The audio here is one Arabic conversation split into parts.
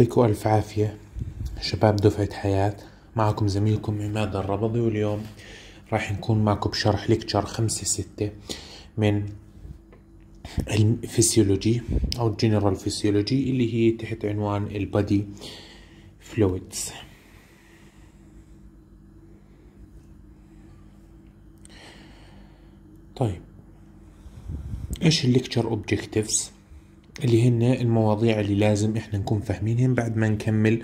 يعطيكم ألف عافية شباب دفعة حياة معكم زميلكم عماد الربضي واليوم راح نكون معكم بشرح لكتشر خمسة ستة من الفسيولوجي أو الجنرال فسيولوجي اللي هي تحت عنوان البادي فلويدز طيب ايش الليكتشر اوبجكتيفز اللي هن المواضيع اللي لازم احنا نكون فاهمينهم بعد ما نكمل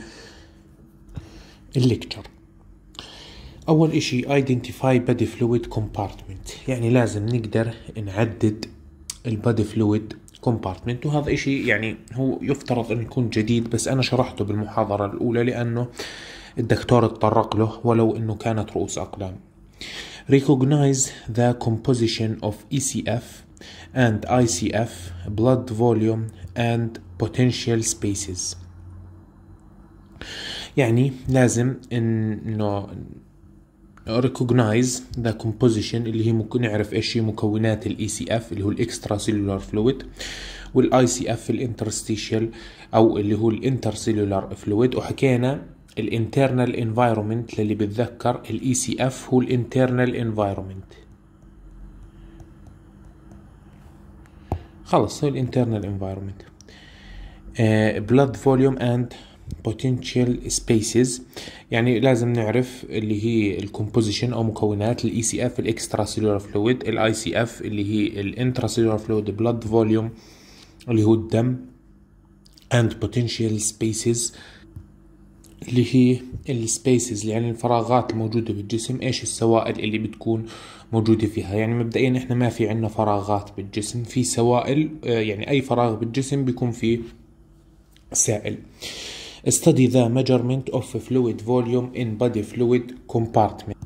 الليكتشر اول اشي identify body fluid compartment يعني لازم نقدر نعدد البادي فلويد كومبارتمنت وهذا اشي يعني هو يفترض انه يكون جديد بس انا شرحته بالمحاضرة الاولى لانه الدكتور اتطرق له ولو انه كانت رؤوس اقلام recognize the composition of ECF and ICF blood volume and potential spaces يعني لازم انه ريكوجنايز ذا كومبوزيشن اللي هي ممكن نعرف ايش هي مكونات الاي سي e اف اللي هو الاكسترا سيلولار فلويد والاي سي اف الانترستيشال او اللي هو سيلولار فلويد وحكينا الانترنال انفايرمنت للي بتذكر الاي سي e اف هو الانترنال انفايرمنت خلص هو الانترنال انفايرمنت بلاد فوليوم اند بوتنشال سبيسز يعني لازم نعرف اللي هي الكومبوزيشن او مكونات الاي سي اف الاكسترا سيلولار فلويد الاي سي اف اللي هي الانترا سيلولار فلويد بلاد فوليوم اللي هو الدم اند بوتنشال سبيسز اللي هي السبيسز يعني الفراغات الموجودة بالجسم ايش السوائل اللي بتكون موجودة فيها يعني مبدئيا احنا ما في عندنا فراغات بالجسم في سوائل آه، يعني اي فراغ بالجسم بيكون فيه سائل study the measurement of fluid volume in body fluid compartment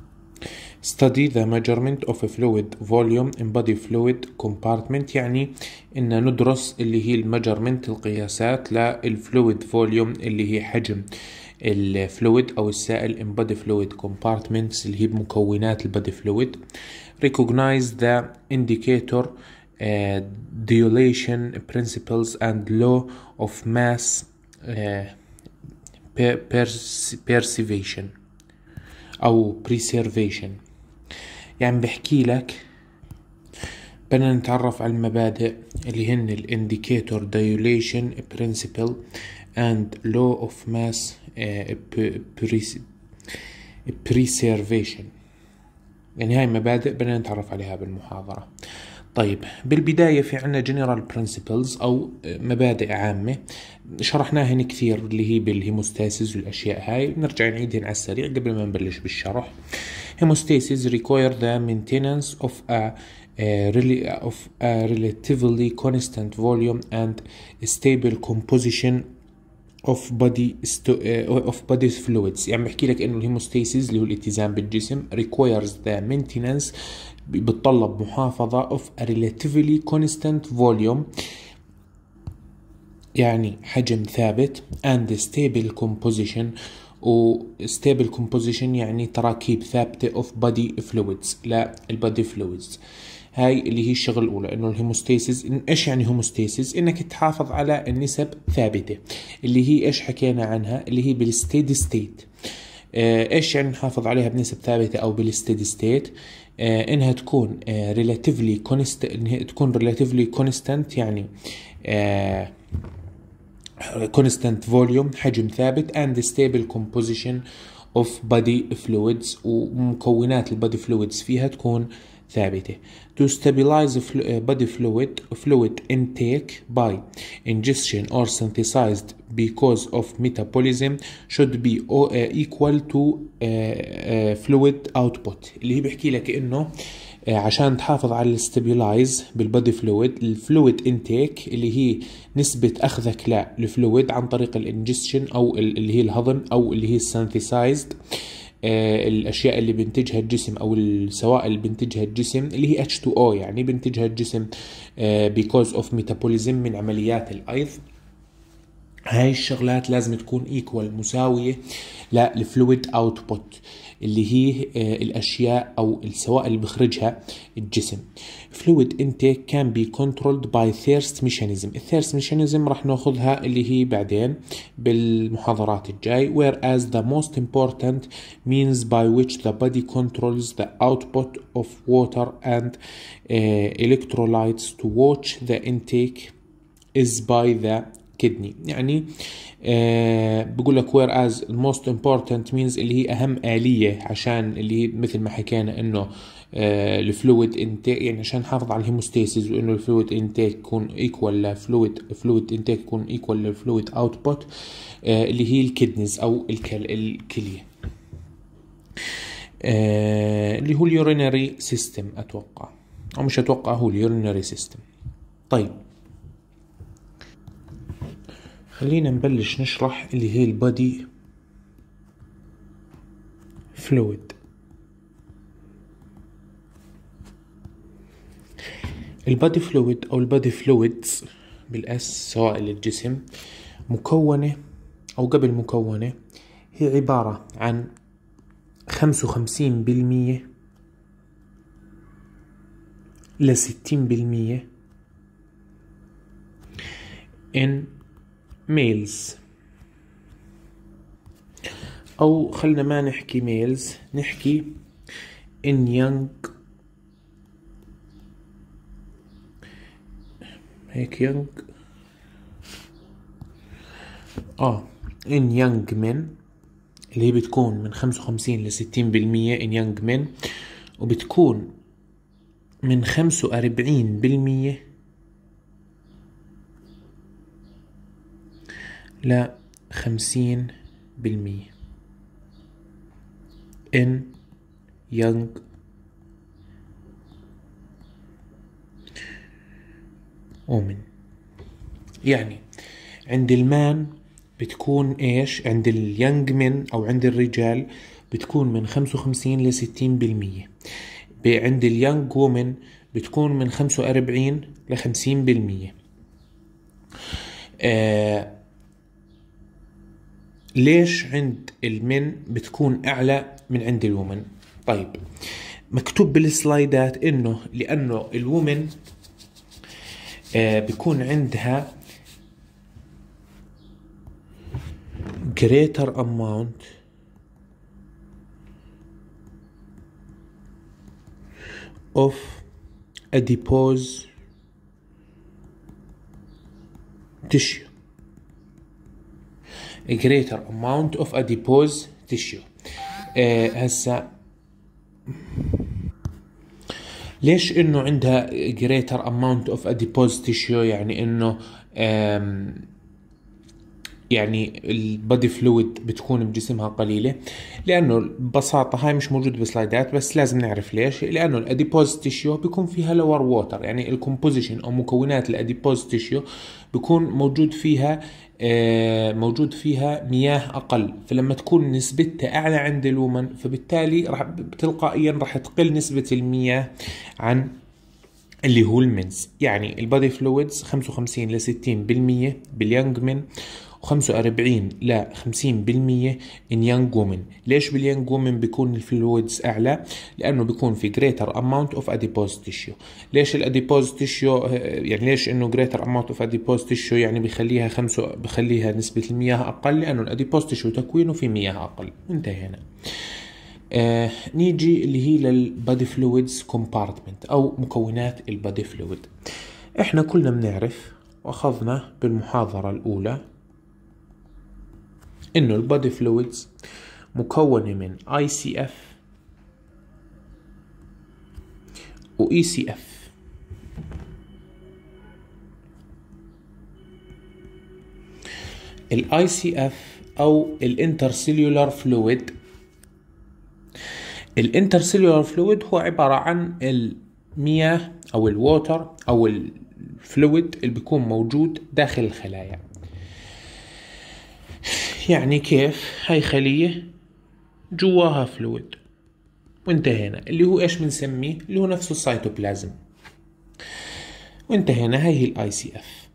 study the measurement of fluid volume in body fluid compartment يعني ان ندرس اللي هي المجرمنت القياسات للفلويد فوليوم اللي هي حجم الفلويد او السائل in body fluid compartments اللي هي بمكونات البادي فلويد recognize the indicator uh, principles and law of mass uh, preservation او preservation يعني بحكي لك بدنا نتعرف على المبادئ اللي هن الانديكيتور دايوليشن uh, preservation يعني هاي مبادئ بدنا نتعرف عليها بالمحاضرة طيب بالبداية في عنا جنرال برنسبلز أو مبادئ عامة شرحناهن كثير اللي هي بالهيموستاسيس والأشياء هاي نرجع نعيدهن على السريع قبل ما نبلش بالشرح هيموستاسيس require the maintenance of a of a relatively constant volume and stable composition اوف بادي اوف بادي فلويدز يعني بحكي لك انه الهيموستاسيس اللي هو الاتزان بالجسم ريكويرز ذا مينتيننس بتطلب محافظه اوف ريلاتيفلي كونستانت فوليوم يعني حجم ثابت اند ستيبل كومبوزيشن و stable composition يعني تراكيب ثابتة of body fluids لا البادي fluids هاي اللي هي الشغله الاولى انه الهيموستاسيس إن ايش يعني هيموستاسيس انك تحافظ على النسب ثابته اللي هي ايش حكينا عنها اللي هي بالستيدي ستيت آه، ايش يعني نحافظ عليها بنسب ثابته او بالستيدي ستيت آه انها تكون آه ريلاتيفلي كونست تكون ريلاتيفلي كونستنت يعني آه constant volume حجم ثابت and stable composition of body fluids ومكونات البادي فلويدز فيها تكون ثابته to stabilize uh, body fluid fluid intake by ingestion or synthesized because of metabolism should be uh, equal to uh, fluid output اللي هي بحكي لك انه عشان تحافظ على الستابيلايز بالبادي فلويد الفلويد انتيك اللي هي نسبة اخذك للفلويد عن طريق الانجستشن او اللي هي الهضم او اللي هي السنثيسايزد آه، الاشياء اللي بينتجها الجسم او السوائل اللي بينتجها الجسم اللي هي H2O يعني بينتجها الجسم آه، because of metabolism من عمليات الايض هاي الشغلات لازم تكون ايكوال مساوية للفلويد اوتبوت اللي هي آه، الاشياء او السوائل اللي بيخرجها الجسم فلويد انتيك كان بي كنترولد باي ثيرست ميشانيزم الثيرست ميشانيزم راح ناخذها اللي هي بعدين بالمحاضرات الجاي وير از ذا موست امبورتنت مينز باي ويتش ذا بودي كنترولز ذا اوتبوت اوف ووتر اند الكترولايتس تو واتش ذا انتيك is by the كدني يعني آه بقول لك وير از موست امبورتنت مينز اللي هي اهم آلية عشان اللي هي مثل ما حكينا انه آه الفلويد انتيك يعني عشان نحافظ على الهيموستاسيس وانه الفلويد انتيك يكون ايكوال لفلويد فلويد انتيك يكون ايكوال للفلويد اوتبوت بوت اللي هي الكدنز او الكل الكليه آه, اللي هو اليورينري سيستم اتوقع او مش اتوقع هو اليورينري سيستم طيب خلينا نبلش نشرح اللي هي البادي فلويد البادي فلويد او البادي فلويدز بالاس سوائل الجسم مكونة او قبل مكونة هي عبارة عن خمسة وخمسين بالمية لستين بالمية ان ميلز أو خلينا ما نحكي ميلز نحكي ان young هيك young اه ان young من اللي هي بتكون من خمسة وخمسين لستين بالمية ان young من وبتكون من خمسة وأربعين بالمية ل 50% إن يونغ ومن يعني عند المان بتكون ايش عند اليانج من او عند الرجال بتكون من 55 ل 60% عند اليانج وومن بتكون من 45 ل 50% آه ليش عند المن بتكون اعلى من عند الومن طيب مكتوب بالسلايدات انه لانه الومن آه، بيكون عندها greater amount of adipose tissue greater amount of adipose tissue آه ليش انه عندها greater amount of adipose tissue يعني انه يعني البادي فلويد بتكون بجسمها قليلة لأنه ببساطة هاي مش موجودة بسلايدات بس لازم نعرف ليش لأنه الأديبوز تيشيو بيكون فيها لور ووتر يعني الكومبوزيشن أو مكونات الأديبوز تيشيو بيكون موجود فيها آه، موجود فيها مياه أقل فلما تكون نسبتها أعلى عند الومن فبالتالي راح تلقائيا راح تقل نسبة المياه عن اللي هو المنز يعني البادي فلويدز 55 ل 60% باليانج من و45 ل 50% ان وومن ليش باليانج وومن بيكون الفلويدز اعلى لانه بيكون في greater amount of adipose tissue ليش الاديبوز تيشيو يعني ليش انه greater amount of adipose tissue يعني بخليها خمسة بخليها نسبة المياه اقل لانه الاديبوز تيشيو تكوينه في مياه اقل انتهينا آه نيجي اللي هي للبادي فلويدز كومبارتمنت او مكونات البادي فلويد احنا كلنا بنعرف واخذنا بالمحاضرة الاولى انه البادي فلويدز مكونة من اي سي اف و اي سي اف الاي سي اف او الانترسيلولار فلويد الانترسيلولار فلويد هو عبارة عن المياه او الووتر او الفلويد اللي بيكون موجود داخل الخلايا يعني كيف هاي خلية جواها فلويد وانتهينا اللي هو ايش بنسميه اللي هو نفسه السيتوبلازم وانتهينا هاي هي الاي سي اف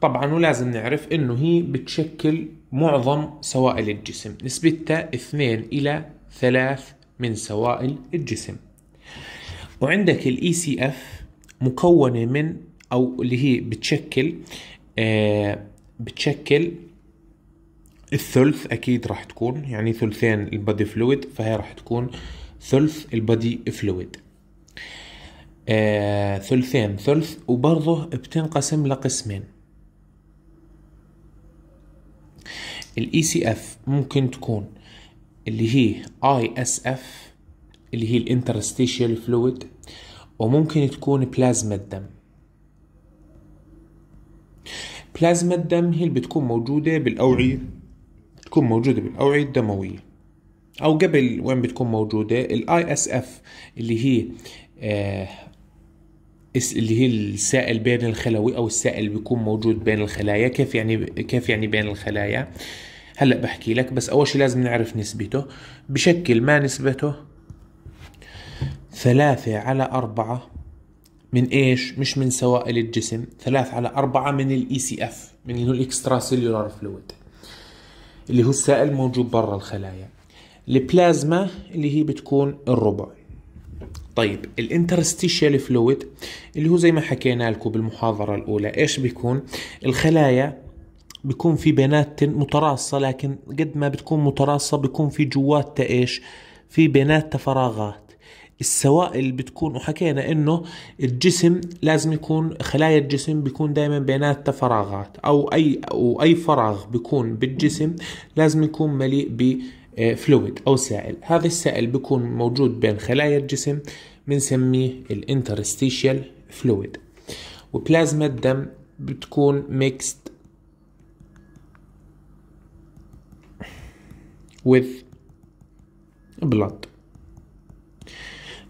طبعا ولازم نعرف انه هي بتشكل معظم سوائل الجسم نسبتها 2 الى 3 من سوائل الجسم وعندك الاي سي e اف مكونه من او اللي هي بتشكل آه بتشكل الثلث اكيد راح تكون يعني ثلثين البادي فلويد فهي راح تكون ثلث البادي فلويد آه ثلثين ثلث وبرضه بتنقسم لقسمين الاي سي e اف ممكن تكون اللي هي اي اس اف اللي هي الانترستيشيال فلويد وممكن تكون بلازما الدم بلازما الدم هي اللي بتكون موجودة بالأوعية تكون موجودة بالأوعية الدموية أو قبل وين بتكون موجودة الـ اس اف اللي هي آه اللي هي السائل بين الخلوي او السائل بيكون موجود بين الخلايا كيف يعني كيف يعني بين الخلايا هلا بحكي لك بس اول شيء لازم نعرف نسبته بشكل ما نسبته ثلاثة على أربعة من ايش مش من سوائل الجسم ثلاثة على أربعة من الاي سي e اف من اللي هو الاكسترا سيلولار فلويد اللي هو السائل موجود برا الخلايا البلازما اللي هي بتكون الربع طيب الانترستيشال فلويد اللي هو زي ما حكينا لكم بالمحاضرة الأولى إيش بيكون الخلايا بيكون في بينات متراصة لكن قد ما بتكون متراصة بيكون في جواتها إيش في بيناتها فراغات السوائل بتكون وحكينا انه الجسم لازم يكون خلايا الجسم بيكون دائما بيناتها فراغات او اي او اي فراغ بيكون بالجسم لازم يكون مليء ب فلويد آه، او سائل هذا السائل بيكون موجود بين خلايا الجسم بنسميه الانترستيشيال فلويد وبلازما الدم بتكون ميكست with blood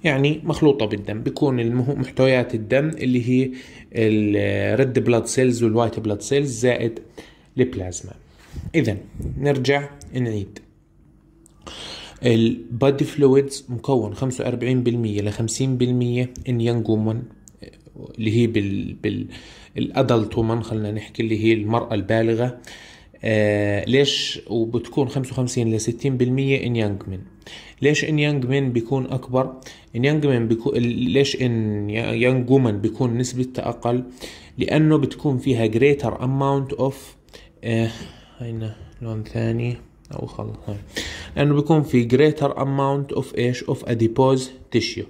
يعني مخلوطة بالدم بيكون محتويات الدم اللي هي الريد بلاد سيلز والوايت بلاد سيلز زائد البلازما اذا نرجع نعيد البادي فلويدز مكون 45% ل 50% ان يونج وومن اللي هي بال بال الادلت وومن خلينا نحكي اللي هي المراه البالغه آه ليش وبتكون 55 ل 60% ان يونج من ليش ان يونج من بيكون اكبر ان يانج مان بيكون ليش ان يانج وومن بيكون نسبه اقل لانه بتكون فيها جريتر اماونت اوف هنا لون ثاني او خلص هاي لانه بيكون في جريتر اماونت اوف ايش اوف اديبوز تيشيو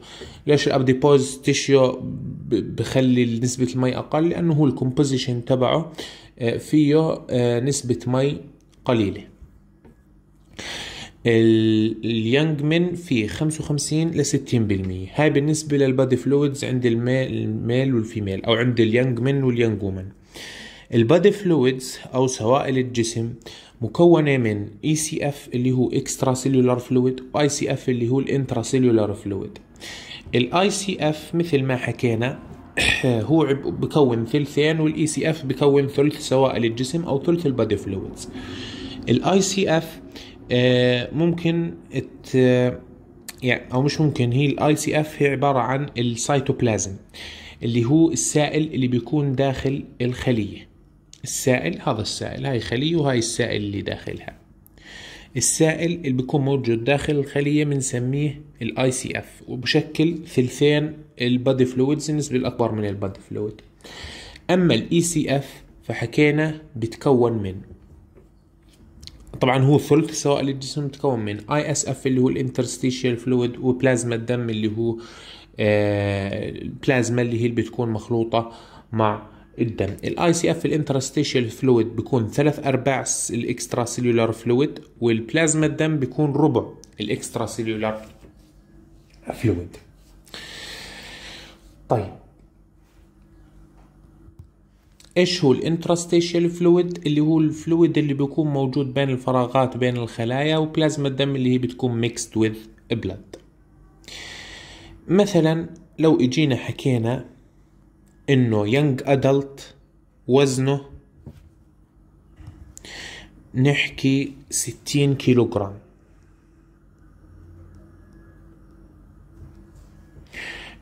ليش الاديبوز تيشيو بخلي نسبة المي اقل لانه هو الكومبوزيشن تبعه إيه، فيه إيه، نسبة مي قليلة اليانج من في 55 ل 60% هاي بالنسبه للبادي فلويدز عند الميل والفيميل او عند اليانج من واليانج وومن البادي فلويدز او سوائل الجسم مكونه من اي سي اف اللي هو اكسترا سيلولار فلويد واي سي اف اللي هو الانترا سيلولار فلويد الاي سي اف مثل ما حكينا هو بكون ثلثين والاي سي e اف بكون ثلث سوائل الجسم او ثلث البادي فلويدز الاي سي اف آه، ممكن ات آه، يعني او مش ممكن هي الاي سي اف هي عباره عن السيتوبلازم اللي هو السائل اللي بيكون داخل الخليه السائل هذا السائل هاي خليه وهاي السائل اللي داخلها السائل اللي بيكون موجود داخل الخليه بنسميه الاي سي اف وبشكل ثلثين البادي فلويدز النسبه الاكبر من البادي فلويد اما الاي سي e اف فحكينا بتكون من طبعا هو ثلث سوائل الجسم متكون من اي اس اف اللي هو الانترستيشيال فلويد وبلازما الدم اللي هو البلازما آه، اللي هي اللي بتكون مخلوطه مع الدم الاي سي اف الانترستيشيال فلويد بيكون ثلاث ارباع الاكسترا سيلولار فلويد والبلازما الدم بيكون ربع الاكسترا سيلولار فلويد طيب ايش هو الانتراستيشيال فلويد اللي هو الفلويد اللي بيكون موجود بين الفراغات بين الخلايا وبلازما الدم اللي هي بتكون ميكست وذ بلاد مثلا لو اجينا حكينا انه يونج ادلت وزنه نحكي ستين كيلوغرام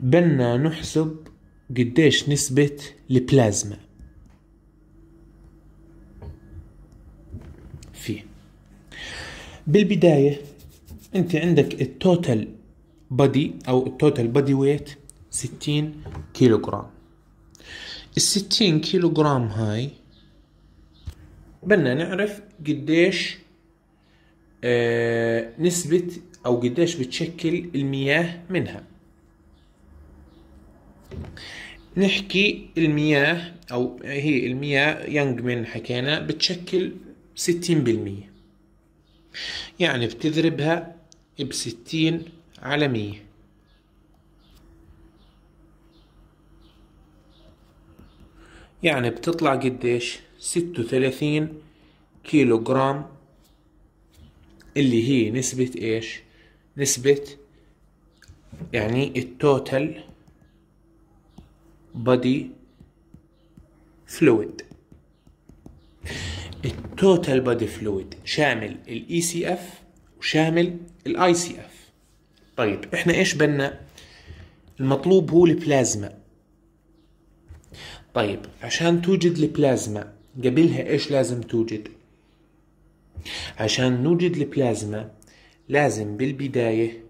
بدنا نحسب قديش نسبة البلازما بالبداية انت عندك التوتال بادي او التوتال بادي ويت 60 كيلو جرام ال 60 كيلو جرام هاي بدنا نعرف قديش آه نسبة او قديش بتشكل المياه منها نحكي المياه او هي المياه ينج من حكينا بتشكل ستين بالمئة يعني بتضربها بستين على مية يعني بتطلع قديش ستة وثلاثين كيلو جرام اللي هي نسبة ايش نسبة يعني التوتال بادي فلويد التوتال بادي فلويد شامل الاي سي e اف وشامل الاي سي اف طيب احنا ايش بدنا المطلوب هو البلازما طيب عشان توجد البلازما قبلها ايش لازم توجد عشان نوجد البلازما لازم بالبداية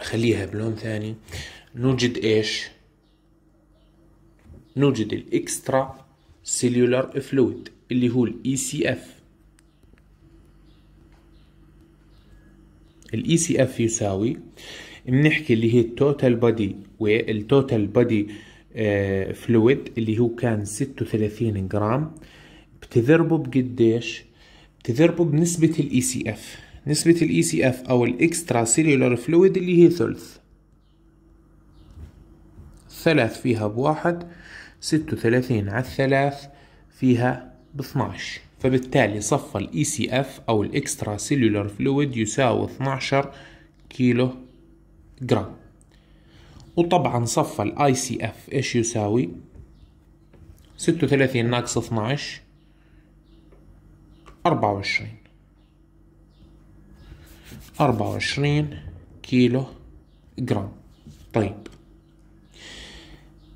خليها بلون ثاني نوجد ايش نوجد الاكسترا سيلولار فلويد اللي هو الاي سي e اف الاي سي e اف يساوي بنحكي اللي هي التوتال بادي والتوتال بادي فلويد اللي هو كان 36 جرام بتذربه بقديش بتذربه بنسبة الاي سي e اف نسبة الاي سي اف او الاكسترا سيلولار فلويد اللي هي ثلث ثلاث فيها بواحد ستة وثلاثين على الثلاث فيها باثناش فبالتالي صفى الاي سي e اف او الاكسترا سيلولار فلويد يساوي 12 كيلو جرام وطبعا صفى الاي سي اف ايش يساوي 36 ناقص 12 24 24 كيلو جرام طيب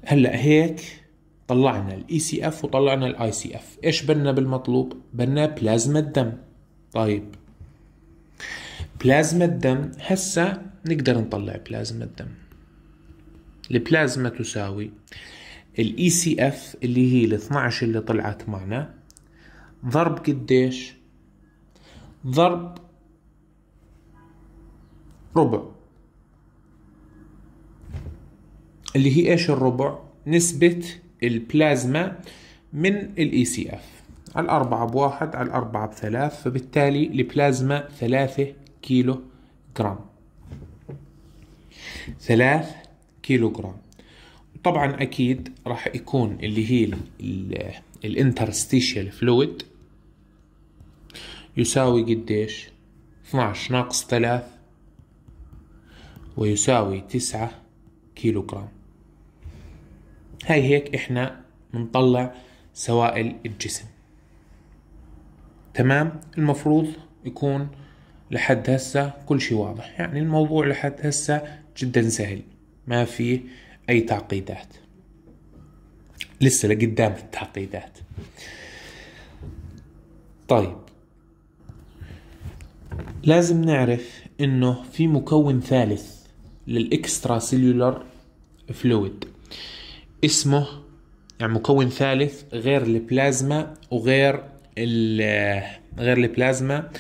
هلا هيك طلعنا الاي سي e اف وطلعنا الاي سي اف ايش بدنا بالمطلوب بدنا بلازما الدم طيب بلازما الدم هسه نقدر نطلع بلازما الدم البلازما تساوي الاي سي e اف اللي هي ال 12 اللي طلعت معنا ضرب قديش ضرب ربع اللي هي ايش الربع نسبة البلازما من الاي سي e اف على الأربعة بواحد على الأربعة بثلاث فبالتالي البلازما ثلاثة كيلو جرام ثلاث كيلو جرام طبعا أكيد راح يكون اللي هي الانترستيشيال فلويد يساوي قديش 12 ناقص 3 ويساوي 9 كيلو جرام هاي هيك احنا بنطلع سوائل الجسم تمام المفروض يكون لحد هسه كل شيء واضح يعني الموضوع لحد هسه جدا سهل ما في اي تعقيدات لسه لقدام التعقيدات طيب لازم نعرف انه في مكون ثالث للاكسترا سيلولار فلويد اسمه يعني مكون ثالث غير البلازما وغير ال غير البلازما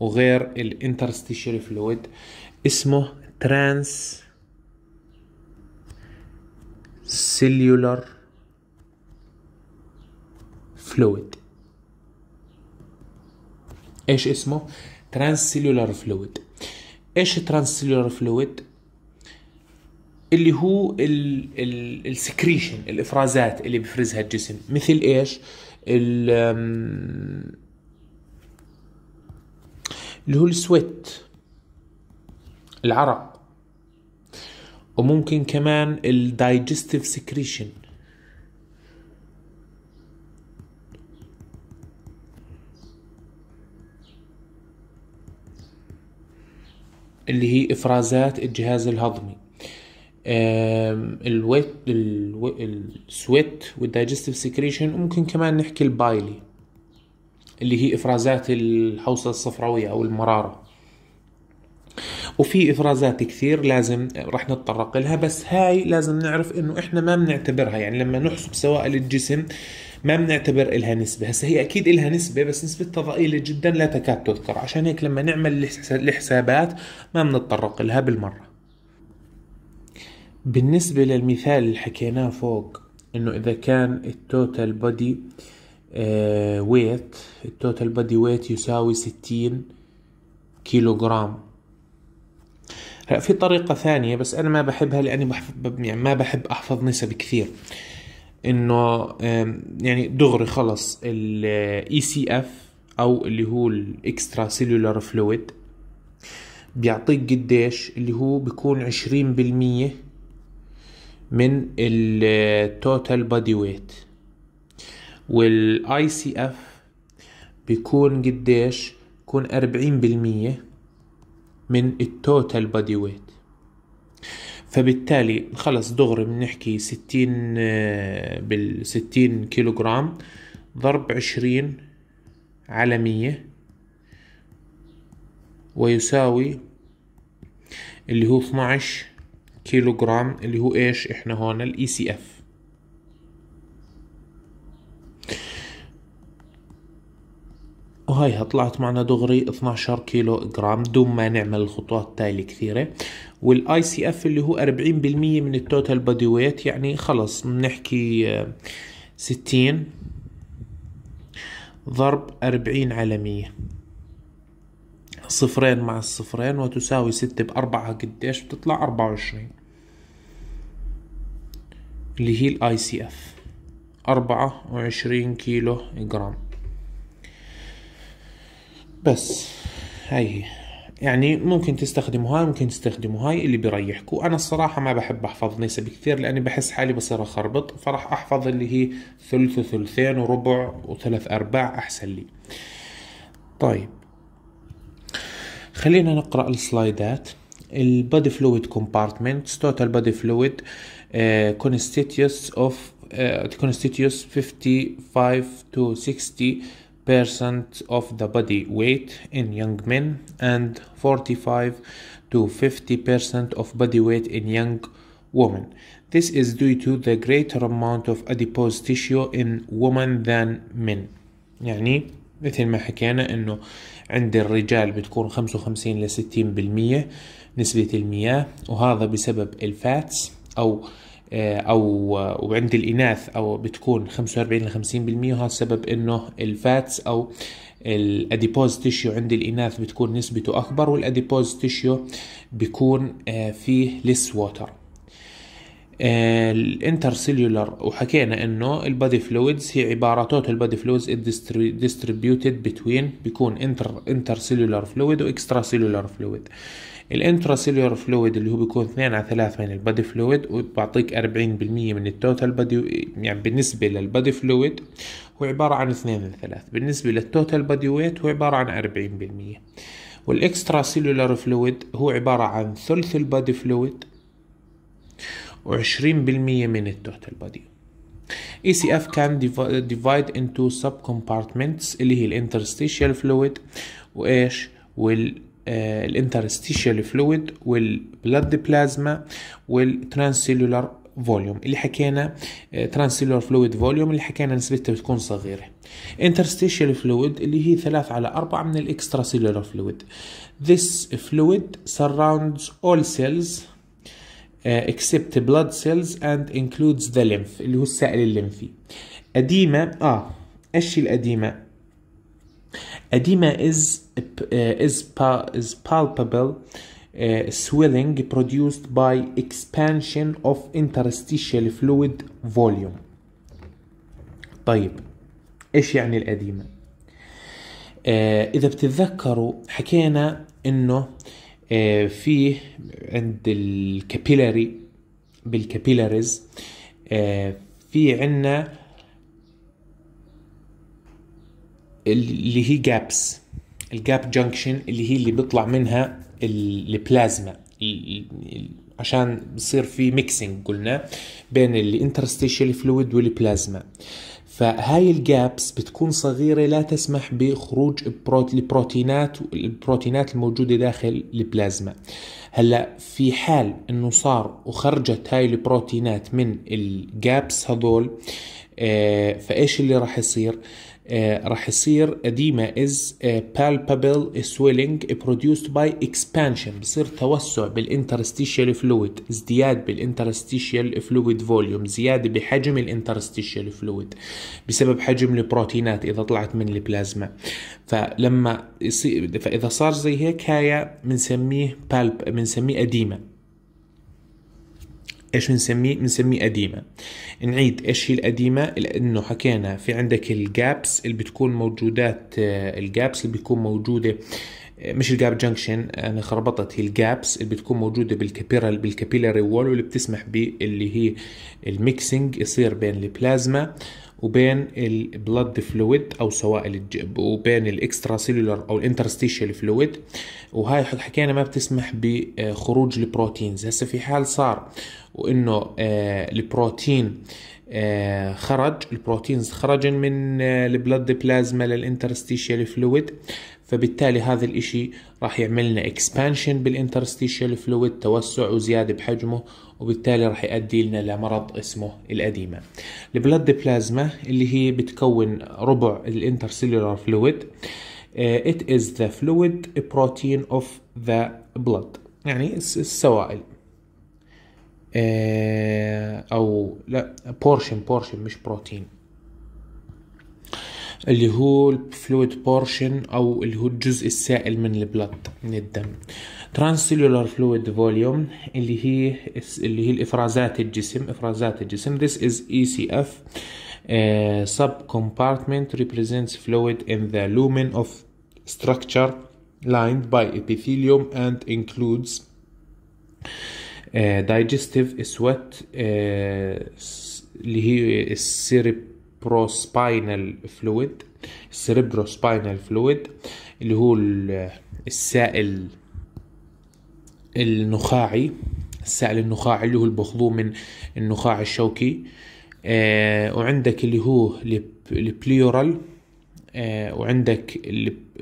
وغير الانترستيشال فلويد اسمه ترانس سيلولار فلويد ايش اسمه ترانس سيلولار فلويد ايش ترانس سيلولار فلويد اللي هو السكريشن الافرازات اللي بيفرزها الجسم مثل ايش اللي هو السويت العرق وممكن كمان الدايجستيف سكريشن اللي هي افرازات الجهاز الهضمي الويت السويت والدايجستيف سكريشن وممكن كمان نحكي البايلي اللي هي افرازات الحوصله الصفراويه او المراره وفي افرازات كثير لازم رح نتطرق لها بس هاي لازم نعرف انه احنا ما بنعتبرها يعني لما نحسب سوائل الجسم ما بنعتبر إلها نسبة هسه هي أكيد إلها نسبة بس نسبتها ضئيلة جدا لا تكاد تذكر عشان هيك لما نعمل الحسابات ما بنتطرق لها بالمرة بالنسبة للمثال اللي حكيناه فوق انه اذا كان التوتال بودي ويت التوتال بودي ويت يساوي ستين كيلو جرام هلا في طريقة ثانية بس أنا ما بحبها لأني بحب يعني ما بحب أحفظ نسب كثير إنه يعني دغري خلص ال اف e أو اللي هو الإكسترا سيلولار فلويد بيعطيك قديش اللي هو بيكون عشرين بالمية من التوتال بادي ويت والاي سي اف بيكون قديش بيكون أربعين بالمية من التوتال بادي ويت فبالتالي خلص دغري بنحكي ستين آه، بالستين كيلو جرام ضرب عشرين على مية ويساوي اللي هو 12 كيلو جرام اللي هو ايش احنا هون الاي سي e اف وهيها طلعت معنا دغري 12 كيلو جرام دون ما نعمل الخطوات التالية كثيرة والاي سي اف اللي هو 40% من التوتال بودي ويت يعني خلص بنحكي 60 آه، ضرب 40 على 100 صفرين مع الصفرين وتساوي ستة بأربعة قديش بتطلع أربعة وعشرين اللي هي الاي سي اف أربعة وعشرين كيلو جرام بس هاي هي يعني ممكن تستخدموا هاي ممكن تستخدموا هاي اللي بيريحكم انا الصراحة ما بحب احفظ نسب كثير لاني بحس حالي بصير اخربط فراح احفظ اللي هي ثلث وثلثين وربع وثلاث ارباع احسن لي طيب خلينا نقرأ السلايدات البادي فلويد كومبارتمنت توتال بادي فلويد Uh, constitutes of uh, constitutes 55 to 60 percent of the body weight in young men and 45 to 50 percent of body weight in young women. This is due to the greater amount of adipose tissue in women than men. يعني مثل ما حكينا انه عند الرجال بتكون 55 ل 60% نسبة المياه وهذا بسبب الفاتس او آه، او آه، وعند الاناث او بتكون 45 ل 50% وهذا السبب انه الفاتس او الاديبوز تيشيو عند الاناث بتكون نسبته اكبر والاديبوز تيشيو بيكون آه، فيه لس ووتر الانترسيلولر وحكينا انه البادي فلويدز هي عباره توتال بادي فلويدز ديستريبيوتد بتوين بيكون انتر انترسيلولر فلويد واكسترا سيلولر فلويد الانتراسيلولر فلويد اللي هو بيكون 2 على 3 من البادي فلويد وبعطيك 40% من التوتال بادي يعني بالنسبه للبادي فلويد هو عباره عن 2 على 3 بالنسبه للتوتال بادي ويت هو عباره عن 40% والاكسترا سيلولار فلويد هو عباره عن ثلث البادي فلويد و20% من التوتال بادي ECF can divide into subcompartments اللي هي الانترستيشيال فلويد وايش وال الانترستيشال فلويد والبلد بلازما والترانسيلولار فوليوم اللي حكينا ترانسيلولار فلويد فوليوم اللي حكينا نسبتها بتكون صغيره انترستيشال فلويد اللي هي 3 على 4 من الاكسترا سيلولار فلويد this fluid surrounds all cells uh, except blood cells and includes the lymph اللي هو السائل الليمفي قديمه آه إيش القديمه Edema is, uh, is, is palpable uh, swelling produced by expansion of interstitial fluid volume طيب ايش يعني الأديمة آه، اذا بتتذكروا حكينا انه آه، في فيه عند الكابيلاري بالكابيلاريز آه، في عنا اللي هي جابس الجاب جنكشن اللي هي اللي بيطلع منها البلازما عشان بصير في ميكسينج قلنا بين الانترستيشال فلويد والبلازما فهاي الجابس بتكون صغيرة لا تسمح بخروج البروتينات البروتينات الموجودة داخل البلازما هلا في حال انه صار وخرجت هاي البروتينات من الجابس هذول آه، فايش اللي راح يصير آه، راح يصير اديما از بالبابل سويلينج برودوسد باي اكسبانشن بصير توسع بالانترستيشال فلويد ازدياد بالانترستيشال فلويد فوليوم زيادة بحجم الانترستيشال فلويد بسبب حجم البروتينات إذا طلعت من البلازما فلما يصير فإذا صار زي هيك هاي بنسميه بالب بنسميه اديما ايش بنسميه بنسميه قديمه نعيد ايش هي القديمه لانه حكينا في عندك الجابس اللي بتكون موجودات آه، الجابس اللي بتكون موجوده آه، مش الجاب جنكشن انا خربطت هي الجابس اللي بتكون موجوده بالكابيرال بالكابيلاري وول واللي بتسمح باللي هي الميكسنج يصير بين البلازما وبين البلد فلويد او سوائل الجب وبين الاكسترا سيلولر او الانترستيشال فلويد وهاي حكينا ما بتسمح بخروج آه، البروتينز هسه في حال صار وانه آه، البروتين آه، خرج البروتينز خرج من البلد بلازما للانترستيشال فلويد فبالتالي هذا الإشي راح يعمل لنا اكسبانشن بالانترستيشال فلويد توسع وزيادة بحجمه وبالتالي راح يؤدي لنا لمرض اسمه الأديمة البلد بلازما اللي هي بتكون ربع الانترسيلولار آه، فلويد it is the fluid protein of the blood يعني السوائل آه، أو لا بورشن بورشن مش بروتين اللي هو الفلويد بورشن او اللي هو الجزء السائل من البلط من الدم ترانسلولار فلويد فوليوم اللي هي اللي هي الافرازات الجسم افرازات الجسم this is ECF uh, compartment represents fluid in the lumen of structure lined by epithelium and includes uh, digestive sweat uh, اللي هي السيرب بروسباينال فلويد السريبروسباينال فلويد اللي هو السائل النخاعي السائل النخاعي اللي هو البخضوم من النخاع الشوكي آه وعندك اللي هو البليورال آه وعندك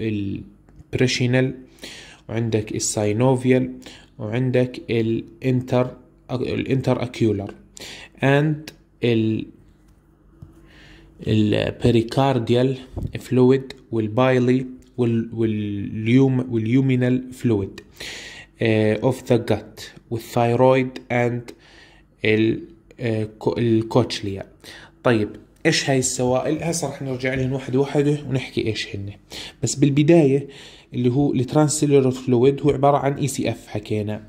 البريشينال وعندك الساينوفيال وعندك الانتر الانتر اكيولر اند ال البريكارديال فلويد والبايلي واليوم واليومينال فلويد اوف آه، ذا جت والثايرويد اند آه، الكوتشليا طيب ايش هاي السوائل هسه رح نرجع لهم واحد واحد ونحكي ايش هن بس بالبدايه اللي هو الترانسيلولر فلويد هو عباره عن اي سي اف حكينا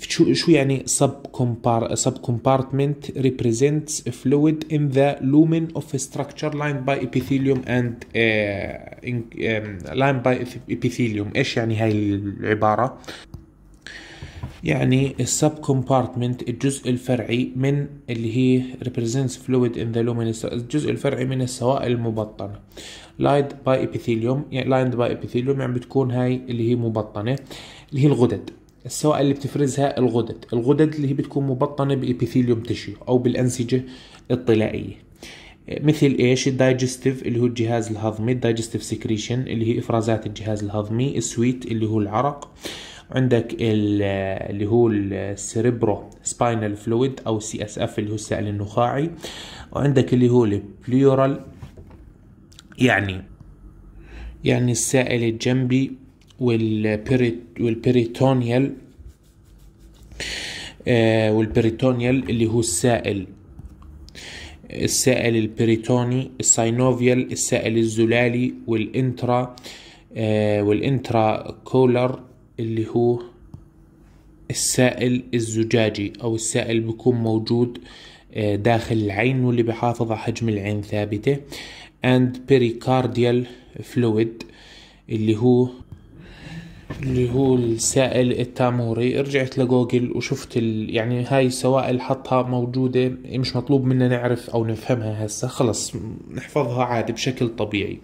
شو شو يعني سب كومبار سب كومبارتمنت ريبريزنتس فلويد ان ذا لومن اوف ستراكشر لاين باي ابيثيليوم اند لاين باي ابيثيليوم ايش يعني هاي العباره يعني السب كومبارتمنت الجزء الفرعي من اللي هي ريبريزنتس فلويد ان ذا لومن الجزء الفرعي من السوائل المبطنة لايد باي ابيثيليوم يعني لايند باي ابيثيليوم يعني بتكون هاي اللي هي مبطنه اللي هي الغدد السوائل اللي بتفرزها الغدد الغدد اللي هي بتكون مبطنه بابيثيليوم تشيو او بالانسجه الطلائيه مثل ايش الدايجستيف اللي هو الجهاز الهضمي الدايجستيف سكريشن اللي هي افرازات الجهاز الهضمي السويت اللي هو العرق عندك اللي هو السيربرو سباينال فلويد او سي اس اف اللي هو السائل النخاعي وعندك اللي هو البليورال يعني يعني السائل الجنبي والبريتونيال آه، والبريتونيال اللي هو السائل السائل البريتوني الساينوفيال السائل الزلالي والانترا آه، والانترا كولر اللي هو السائل الزجاجي او السائل بيكون موجود آه، داخل العين واللي بحافظ على حجم العين ثابته and pericardial fluid اللي هو اللي هو السائل التاموري رجعت لجوجل وشفت ال... يعني هاي السوائل حطها موجودة مش مطلوب منا نعرف أو نفهمها هسه خلص نحفظها عادي بشكل طبيعي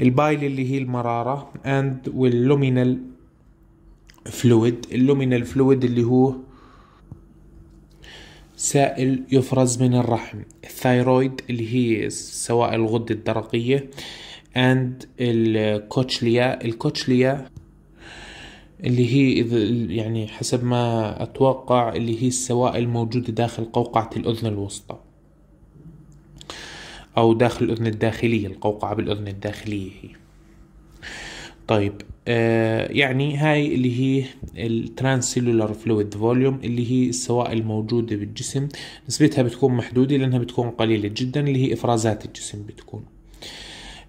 البايل اللي هي المرارة and واللومينال فلويد اللومينال فلويد اللي هو سائل يفرز من الرحم الثايرويد اللي هي سوائل الغدة الدرقية and الكوتشليا الكوتشليا اللي هي يعني حسب ما أتوقع اللي هي السوائل الموجودة داخل قوقعة الأذن الوسطى أو داخل الأذن الداخلية القوقعة بالأذن الداخلية هي طيب آه يعني هاي اللي هي الترانسيلولار فلويد فوليوم اللي هي السوائل الموجودة بالجسم نسبتها بتكون محدودة لأنها بتكون قليلة جدا اللي هي إفرازات الجسم بتكون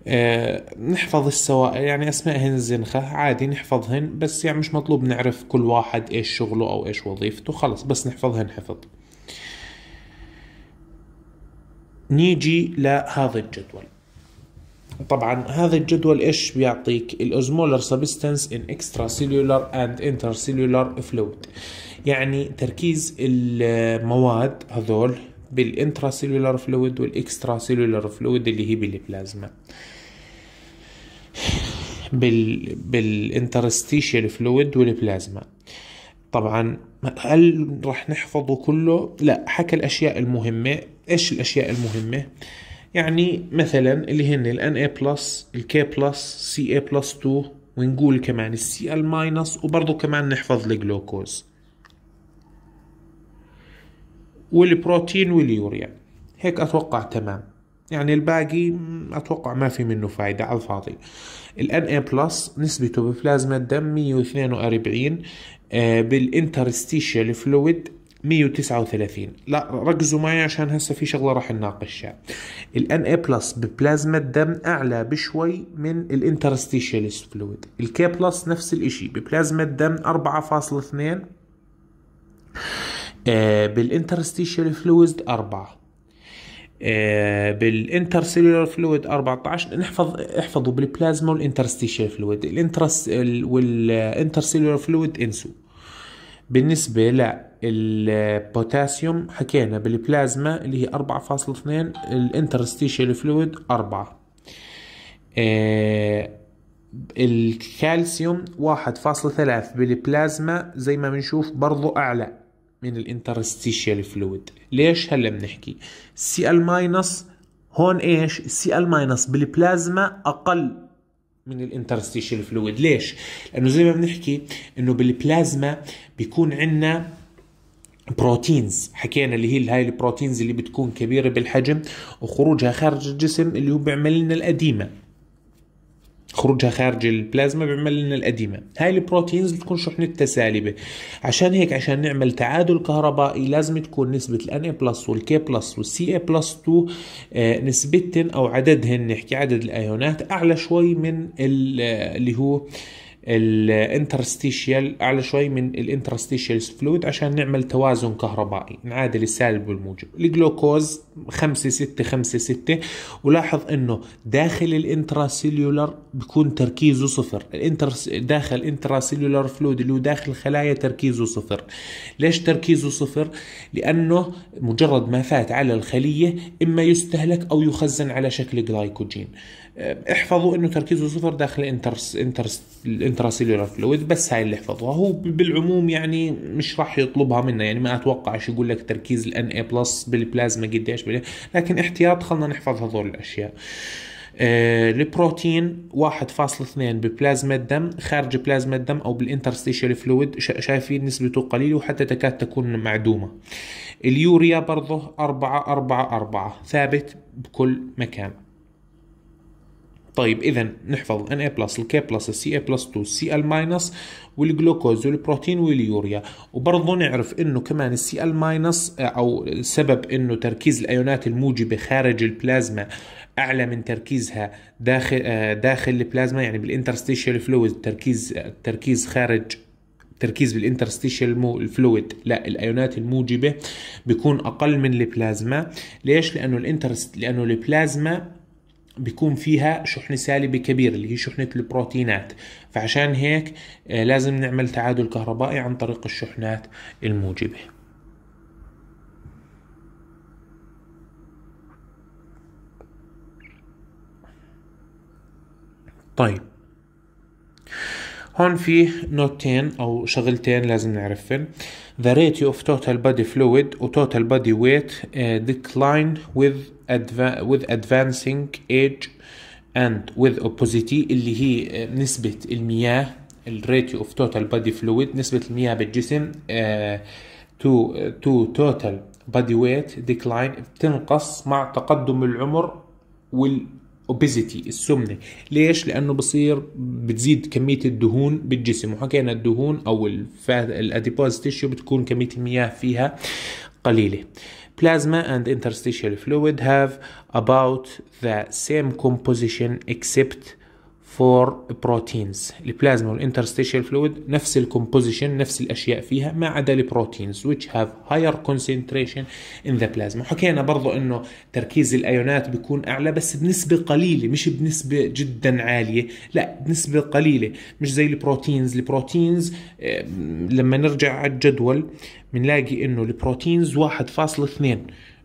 آه نحفظ السوائل يعني أسمائهن الزنخة عادي نحفظهن بس يعني مش مطلوب نعرف كل واحد إيش شغله أو إيش وظيفته خلص بس نحفظهن حفظ نيجي لهذا الجدول طبعا هذا الجدول ايش بيعطيك الاوزمولر سبستنس ان اكسترا سيلولار اند انتر سيلولار فلويد يعني تركيز المواد هذول بالانترا سيلولار فلويد والاكسترا سيلولار فلويد اللي هي بالبلازما بال بالانترستيشال فلويد والبلازما طبعا هل راح نحفظه كله لا حكى الاشياء المهمه ايش الاشياء المهمه يعني مثلا اللي هن ال NA بلس الكي بلس سي اي بلس 2 ونقول كمان السي ال ماينس وبرضه كمان نحفظ الجلوكوز والبروتين واليوريا هيك اتوقع تمام يعني الباقي اتوقع ما في منه فايدة على الفاضي ال NA بلس نسبته ببلازما الدم 142 آه، بالانترستيشيال فلويد 139 لا ركزوا معي عشان هسه في شغله راح نناقشها الان اي بلس ببلازما الدم اعلى بشوي من الانترستيشال فلويد الكي بلس نفس الاشي ببلازما الدم 4.2 آه بالانترستيشيال فلويد 4 آه بالانترسيلولار فلويد 14 نحفظ احفظوا بالبلازما والانترستيشال فلويد الانترس والانترسيلولار فلويد انسوا بالنسبة للبوتاسيوم حكينا بالبلازما اللي هي 4.2 الانترستيشال فلويد 4 الكالسيوم 1.3 بالبلازما زي ما بنشوف برضو أعلى من الانترستيشال فلويد ليش هلا بنحكي سي ال ماينس هون ايش سي ال ماينس بالبلازما اقل من الانترستيشال فلويد ليش لانه زي ما بنحكي انه بالبلازما بيكون عندنا بروتينز حكينا اللي هي هاي البروتينز اللي بتكون كبيره بالحجم وخروجها خارج الجسم اللي هو بيعمل لنا الاديمه خروجها خارج البلازما بيعمل لنا الأديمة هاي البروتينز بتكون شحنتها سالبة عشان هيك عشان نعمل تعادل كهربائي لازم تكون نسبة الـ Na بلس K+, بلس والسي بلس 2 نسبتهن أو عددهن نحكي عدد الأيونات أعلى شوي من آه، اللي هو الانترستيشيال اعلى شوي من الانترستيشيال فلويد عشان نعمل توازن كهربائي نعادل السالب والموجب الجلوكوز 5 6 5 6 ولاحظ انه داخل الانتراسيلولر بيكون تركيزه صفر الانتر داخل انتراسيلولر فلويد اللي هو داخل الخلايا تركيزه صفر ليش تركيزه صفر لانه مجرد ما فات على الخليه اما يستهلك او يخزن على شكل جلايكوجين آه، احفظوا انه تركيزه صفر داخل الانتر انترس فلويد بس هاي اللي احفظوها هو بالعموم يعني مش راح يطلبها منا يعني ما اتوقعش يقول لك تركيز الان اي بلس بالبلازما قديش لكن احتياط خلنا نحفظ هذول الاشياء آه، البروتين 1.2 ببلازما الدم خارج بلازما الدم او بالانترستيشال فلويد شايفين نسبته قليله وحتى تكاد تكون معدومه اليوريا برضه 4 4 4 ثابت بكل مكان طيب اذا نحفظ ان اي بلس الكي بلس السي اي بلس 2 السي ال ماينس والجلوكوز والبروتين واليوريا وبرضه نعرف انه كمان السي ال ماينس آه، او سبب انه تركيز الايونات الموجبه خارج البلازما اعلى من تركيزها داخل آه، داخل البلازما يعني بالانترستيشال فلويد تركيز التركيز خارج تركيز بالانترستيشال فلويد لا الايونات الموجبه بيكون اقل من البلازما ليش لانه الانترست لانه البلازما بيكون فيها شحنة سالبة كبيرة اللي هي شحنة البروتينات فعشان هيك آه، لازم نعمل تعادل كهربائي عن طريق الشحنات الموجبة طيب هون في نوتين او شغلتين لازم نعرفهم the ratio of total body fluid or total body weight uh, declined with, adva with advancing age and with opacity اللي هي نسبة المياه الراتيو اوف توتال بادي فلويد نسبة المياه بالجسم تو تو توتال بادي ويت ديكلاين بتنقص مع تقدم العمر وال اوبيزيتي السمنه ليش لانه بصير بتزيد كميه الدهون بالجسم وحكينا الدهون او الاديبوز تيشو بتكون كميه المياه فيها قليله بلازما اند انترستيشال فلويد هاف اباوت ذا سيم كومبوزيشن اكسبت فور بروتينز البلازما والانترستيشال فلويد نفس الكومبوزيشن نفس الاشياء فيها ما عدا البروتينز which هاف هاير كونسنتريشن ان ذا بلازما حكينا برضو انه تركيز الايونات بيكون اعلى بس بنسبه قليله مش بنسبه جدا عاليه لا بنسبه قليله مش زي البروتينز البروتينز لما نرجع على الجدول بنلاقي انه البروتينز 1.2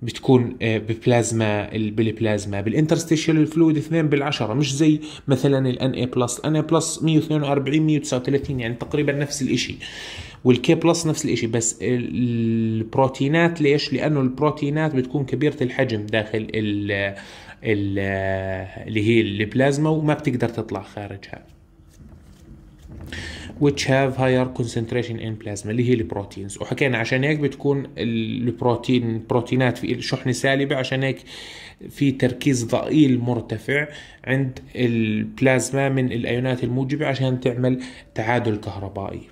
بتكون آه، ببلازما بالبلازما بالانترستيشال فلويد 2 بالعشرة مش زي مثلا الان اي بلس ان اي بلس 142 139 يعني تقريبا نفس الشيء والكي بلس نفس الشيء بس البروتينات ليش لانه البروتينات بتكون كبيرة الحجم داخل ال آه، اللي هي البلازما وما بتقدر تطلع خارجها which have higher concentration in plasma اللي هي البروتينز وحكينا عشان هيك بتكون البروتين بروتينات في الشحنة سالبة عشان هيك في تركيز ضئيل مرتفع عند البلازما من الايونات الموجبة عشان تعمل تعادل كهربائي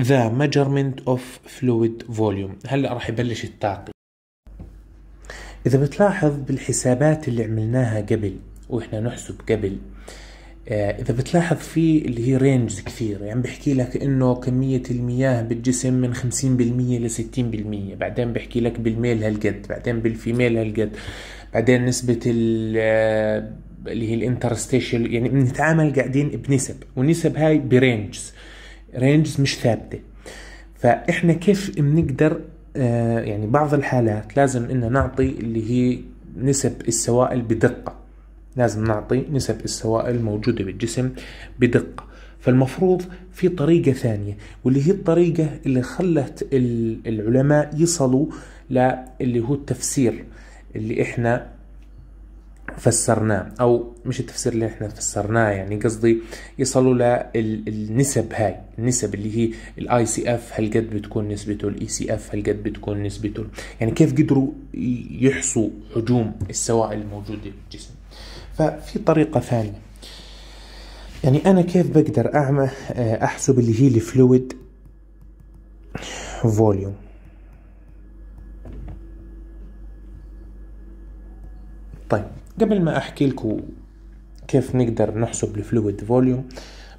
ذا measurement اوف فلويد فوليوم هلا راح يبلش التعقيد إذا بتلاحظ بالحسابات اللي عملناها قبل وإحنا نحسب قبل آه، اذا بتلاحظ فيه اللي هي رينجز كثير يعني بحكي لك انه كميه المياه بالجسم من 50% ل 60% بعدين بحكي لك بالميل هالقد بعدين بالفيميل هالقد بعدين نسبه آه، اللي هي الانترستيشن يعني بنتعامل قاعدين بنسب والنسب هاي برينجز رينجز مش ثابته فاحنا كيف بنقدر آه، يعني بعض الحالات لازم ان نعطي اللي هي نسب السوائل بدقه لازم نعطي نسب السوائل الموجودة بالجسم بدقة فالمفروض في طريقة ثانية واللي هي الطريقة اللي خلت العلماء يصلوا للي هو التفسير اللي احنا فسرناه او مش التفسير اللي احنا فسرناه يعني قصدي يصلوا للنسب هاي النسب اللي هي الاي سي اف هل قد بتكون نسبته الاي سي e اف هل قد بتكون نسبته يعني كيف قدروا يحصوا حجوم السوائل الموجوده بالجسم ففي طريقة ثانية يعني أنا كيف بقدر أعمل آه، أحسب اللي هي الفلويد فوليوم طيب قبل ما أحكي لكم كيف نقدر نحسب الفلويد فوليوم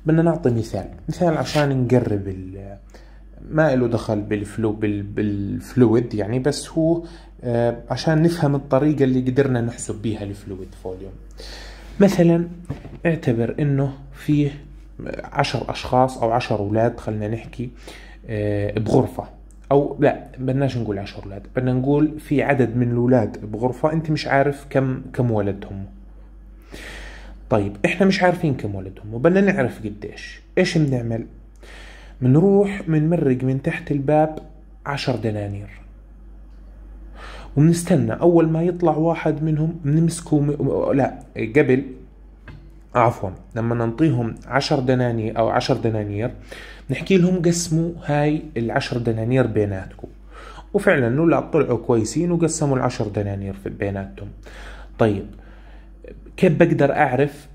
بدنا نعطي مثال مثال عشان نقرب ال ما له دخل بالفلو بالفلويد يعني بس هو آه، عشان نفهم الطريقة اللي قدرنا نحسب بيها الفلويد فوليوم مثلا اعتبر انه فيه عشر اشخاص او عشر اولاد خلينا نحكي آه، بغرفة او لا بدناش نقول عشر اولاد بدنا نقول في عدد من الاولاد بغرفة انت مش عارف كم كم ولد هم طيب احنا مش عارفين كم ولد هم وبدنا نعرف قديش ايش بنعمل بنروح بنمرق من, من تحت الباب عشر دنانير وبنستنى اول ما يطلع واحد منهم بنمسكه م... لا قبل عفوا لما ننطيهم 10 دنانير او 10 دنانير نحكي لهم قسموا هاي ال10 دنانير بيناتكم وفعلا لا طلعوا كويسين وقسموا العشر دنانير في بيناتهم طيب كيف بقدر اعرف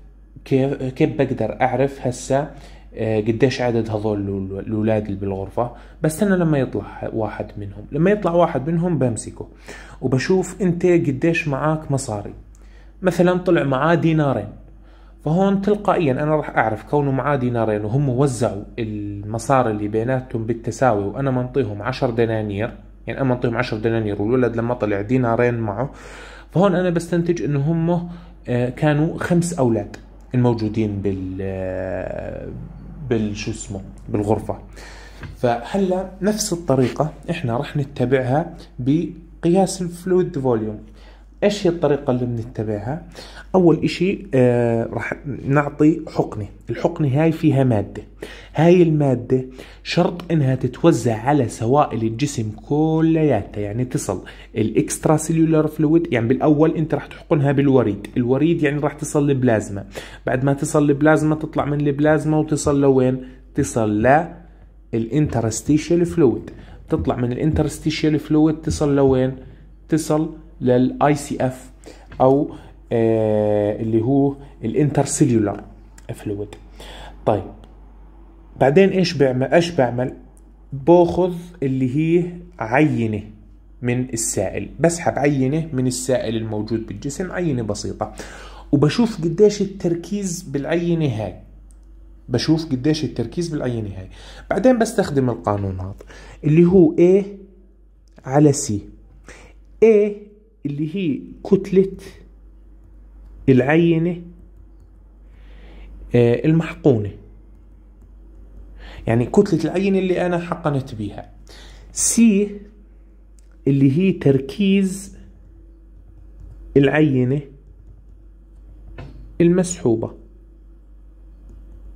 كيف كيف بقدر اعرف هسه آه، قديش عدد هذول الاولاد اللي بالغرفه بستنى لما يطلع واحد منهم لما يطلع واحد منهم بمسكه وبشوف انت قديش معك مصاري مثلا طلع معاه دينارين فهون تلقائيا انا راح اعرف كونه معاه دينارين وهم وزعوا المصاري اللي بيناتهم بالتساوي وانا منطيهم 10 دنانير يعني انا منطيهم 10 دنانير والولد لما طلع دينارين معه فهون انا بستنتج انه هم آه، كانوا خمس اولاد الموجودين بال آه، بالشو اسمه بالغرفه فهلا نفس الطريقه احنا راح نتبعها بقياس الفلويد فوليوم ايش هي الطريقه اللي بنتبعها اول اشي آه رح نعطي حقنه الحقنه هاي فيها ماده هاي الماده شرط انها تتوزع على سوائل الجسم كلياتها يعني تصل الاكسترا سيلولار فلويد يعني بالاول انت رح تحقنها بالوريد الوريد يعني رح تصل لبلازما بعد ما تصل لبلازما تطلع من البلازما وتصل لوين تصل ل الانترستيشيال فلويد تطلع من الانترستيشيال فلويد تصل لوين تصل للاي سي اف او آه، اللي هو الانترسيلولار فلويد طيب بعدين ايش بعمل ايش بعمل باخذ اللي هي عينه من السائل بسحب عينه من السائل الموجود بالجسم عينه بسيطه وبشوف قديش التركيز بالعينه هاي بشوف قديش التركيز بالعينه هاي بعدين بستخدم القانون هذا اللي هو A على C A اللي هي كتلة العينة آه، المحقونة يعني كتلة العينة اللي أنا حقنت بها سي اللي هي تركيز العينة المسحوبة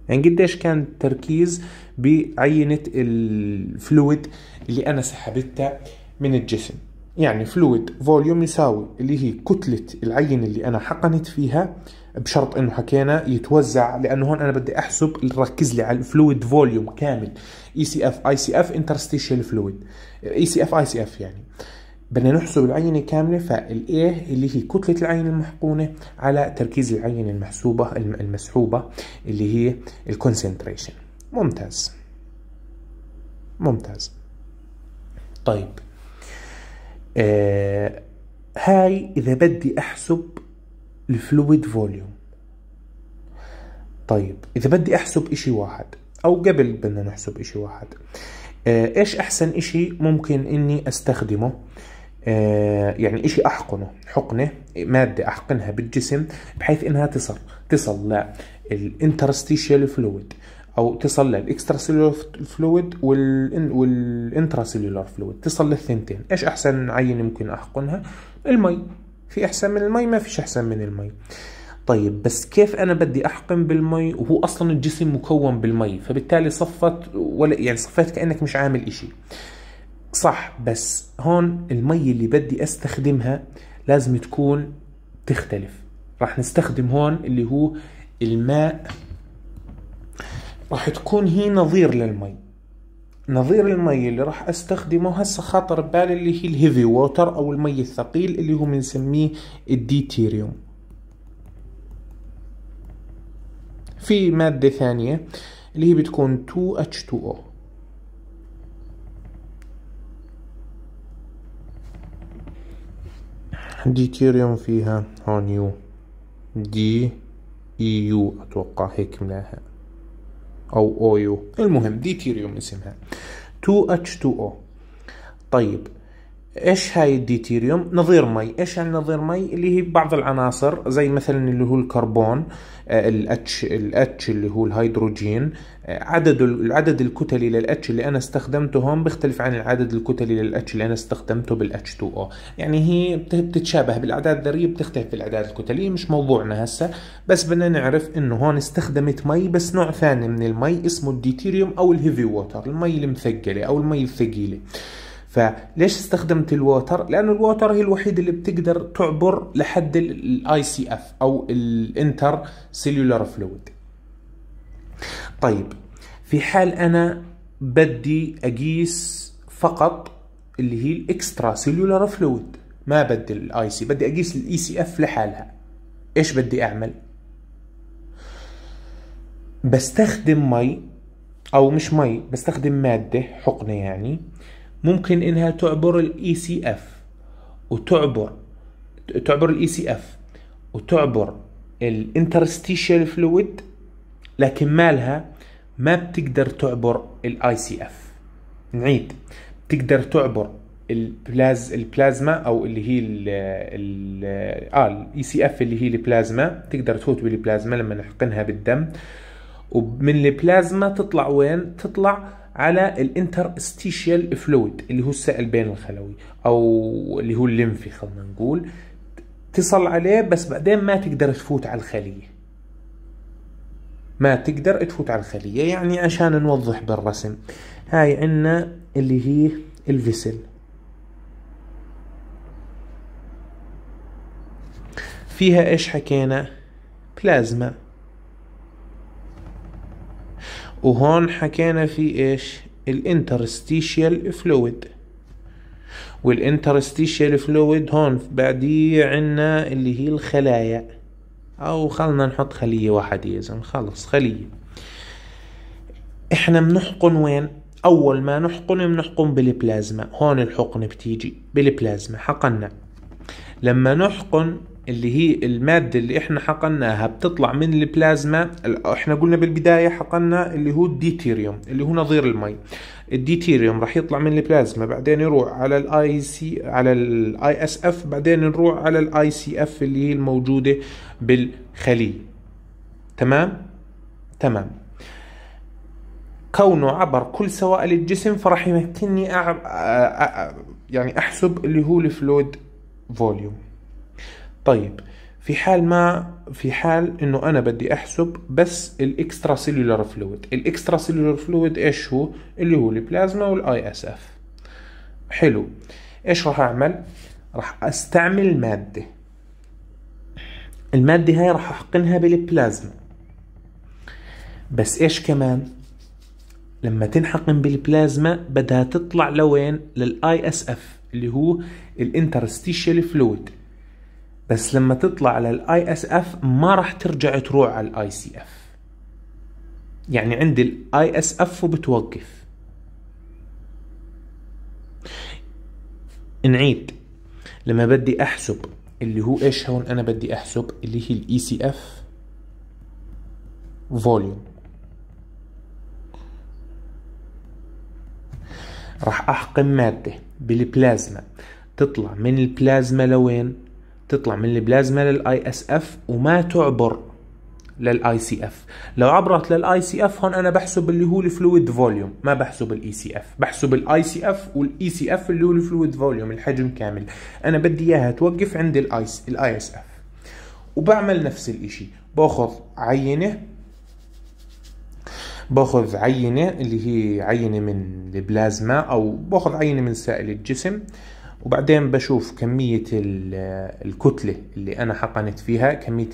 يعني قديش كان التركيز بعينة الفلويد اللي أنا سحبتها من الجسم يعني فلويد فوليوم يساوي اللي هي كتلة العينة اللي أنا حقنت فيها بشرط إنه حكينا يتوزع لأنه هون أنا بدي أحسب ركز لي على الفلويد فوليوم كامل اي سي اف اي سي اف انترستيشال فلويد اي سي اف اي سي اف يعني بدنا نحسب العينة كاملة فالايه اللي هي كتلة العينة المحقونة على تركيز العينة المحسوبة المسحوبة اللي هي الكونسنتريشن ممتاز ممتاز طيب آه هاي إذا بدي أحسب الفلويد فوليوم طيب إذا بدي أحسب إشي واحد أو قبل بدنا نحسب إشي واحد آه إيش أحسن إشي ممكن إني أستخدمه آه يعني إشي أحقنه حقنة مادة أحقنها بالجسم بحيث إنها تصل تصل الانترستيشيال فلويد او تصل للاكسترا سيلولار فلويد والانترا سيلولار فلويد تصل للثنتين ايش احسن عينه ممكن احقنها المي في احسن من المي ما فيش احسن من المي طيب بس كيف انا بدي احقن بالمي وهو اصلا الجسم مكون بالمي فبالتالي صفت ولا يعني صفيت كانك مش عامل اشي صح بس هون المي اللي بدي استخدمها لازم تكون تختلف راح نستخدم هون اللي هو الماء راح تكون هي نظير للمي نظير المي اللي راح استخدمه هسه خاطر ببالي اللي هي الهيفي ووتر او المي الثقيل اللي هو بنسميه الديتيريوم في مادة ثانية اللي هي بتكون 2H2O ديتيريوم فيها هون يو دي اي يو اتوقع هيك ملاها أو أو يو المهم ديتيريوم اسمها 2H2O طيب ايش هاي الديتيريوم نظير مي ايش يعني نظير مي اللي هي بعض العناصر زي مثلا اللي هو الكربون الاتش آه، الاتش اللي هو الهيدروجين آه، عدد العدد الكتلي للاتش اللي انا استخدمته هون بيختلف عن العدد الكتلي للاتش اللي انا استخدمته بالاتش 2 او يعني هي بتتشابه بالاعداد الذريه بتختلف بالاعداد الكتليه مش موضوعنا هسه بس بدنا نعرف انه هون استخدمت مي بس نوع ثاني من المي اسمه الديتيريوم او الهيفي ووتر المي المثقله او المي الثقيله فليش استخدمت الووتر؟ لأن الووتر هي الوحيد اللي بتقدر تعبر لحد الاي سي اف او الانتر سيلولار فلويد. طيب في حال انا بدي اقيس فقط اللي هي الاكسترا سيلولار فلويد ما بدي الاي سي بدي اقيس الاي سي e اف لحالها ايش بدي اعمل؟ بستخدم مي او مش مي بستخدم ماده حقنه يعني ممكن انها تعبر الاي سي e اف وتعبر تعبر الاي سي e اف وتعبر الانترستيشال فلويد لكن مالها ما بتقدر تعبر الاي سي اف نعيد بتقدر تعبر البلاز البلازما او اللي هي ال اه الاي سي e اف اللي هي البلازما تقدر تفوت بالبلازما لما نحقنها بالدم ومن البلازما تطلع وين؟ تطلع على الانترستيشيال فلويد اللي هو السائل بين الخلوي او اللي هو الليمفي خلينا نقول تصل عليه بس بعدين ما تقدر تفوت على الخليه ما تقدر تفوت على الخليه يعني عشان نوضح بالرسم هاي عندنا اللي هي الفيسل فيها ايش حكينا بلازما وهون حكينا في ايش الانترستيشيال فلويد والانترستيشيال فلويد هون بعدي عنا اللي هي الخلايا او خلنا نحط خلية واحدة يا زلمة خلص خلية احنا بنحقن وين اول ما نحقن بنحقن بالبلازما هون الحقن بتيجي بالبلازما حقنا لما نحقن اللي هي المادة اللي احنا حقناها بتطلع من البلازما احنا قلنا بالبداية حقنا اللي هو الديتيريوم اللي هو نظير المي الديتيريوم راح يطلع من البلازما بعدين يروح على الاي سي على الاي اس اف بعدين نروح على الاي سي اف اللي هي الموجودة بالخلية تمام تمام كونه عبر كل سوائل الجسم فراح يمكنني أع... أ... أ... يعني احسب اللي هو الفلويد فوليوم طيب في حال ما في حال انه انا بدي احسب بس الاكسترا سيلولار فلويد الاكسترا سيلولار فلويد ايش هو اللي هو البلازما والاي اس اف حلو ايش راح اعمل راح استعمل ماده الماده هاي راح احقنها بالبلازما بس ايش كمان لما تنحقن بالبلازما بدها تطلع لوين للاي اس اف اللي هو الانترستيشال فلويد بس لما تطلع على الاي اس اف ما راح ترجع تروح على الاي سي اف يعني عند الاي اس اف وبتوقف نعيد لما بدي احسب اللي هو ايش هون انا بدي احسب اللي هي الاي سي اف فوليوم راح احقن ماده بالبلازما تطلع من البلازما لوين تطلع من البلازما للاي اس اف وما تعبر للاي سي اف لو عبرت للاي سي اف هون انا بحسب اللي هو الفلويد فوليوم ما بحسب الاي سي اف بحسب الاي سي اف والاي سي اف اللي هو الفلويد فوليوم الحجم كامل انا بدي اياها توقف عند الاي اس اف وبعمل نفس الاشي باخذ عينه باخذ عينه اللي هي عينه من البلازما او باخذ عينه من سائل الجسم وبعدين بشوف كمية الكتلة اللي أنا حقنت فيها كمية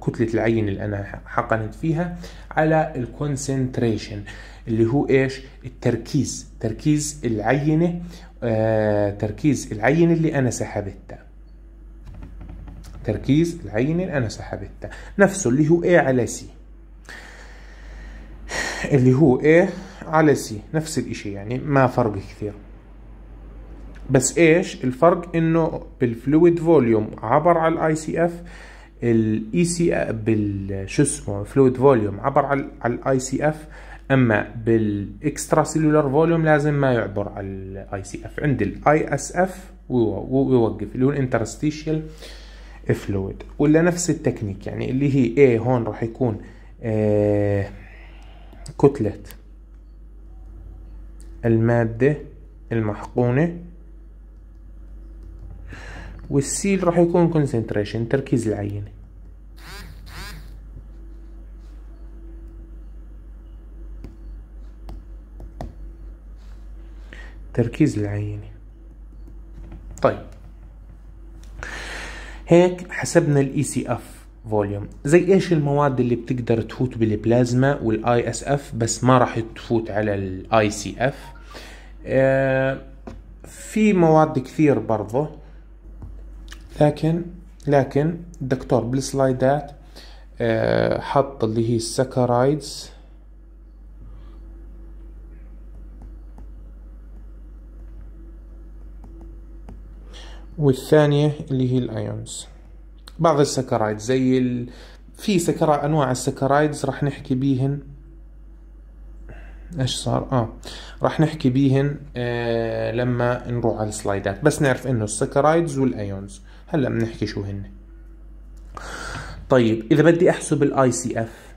كتلة العين اللي أنا حقنت فيها على الكونسنتريشن اللي هو إيش التركيز تركيز العينة آه، تركيز العينة اللي أنا سحبتها تركيز العينة اللي أنا سحبتها نفسه اللي هو إيه على سي اللي هو إيه على سي نفس الإشي يعني ما فرق كثير بس ايش الفرق انه بالفلويد فوليوم عبر على الاي سي اف الاي سي e بالشو شو اسمه فلويد فوليوم عبر على الاي سي اف اما بالاكسترا سيلولار فوليوم لازم ما يعبر على الاي سي اف عند الاي اس اف ويوقف اللي هو الانترستيشيال فلويد ولا نفس التكنيك يعني اللي هي ايه هون راح يكون آه، كتله الماده المحقونه والسيل راح يكون كونسنتريشن تركيز العينة تركيز العينة طيب هيك حسبنا الاي سي اف فوليوم زي ايش المواد اللي بتقدر تفوت بالبلازما والاي اس اف بس ما راح تفوت على الاي سي اف آه، في مواد كثير برضه لكن لكن الدكتور بالسلايدات آه، حط اللي هي السكرايدز والثانية اللي هي الايونز بعض السكرايد زي ال... في سكرا انواع السكرايدز راح نحكي بيهن ايش صار اه راح نحكي بيهن آه لما نروح على السلايدات بس نعرف انه السكرايدز والايونز هلا بنحكي شو هن طيب اذا بدي احسب الاي سي اف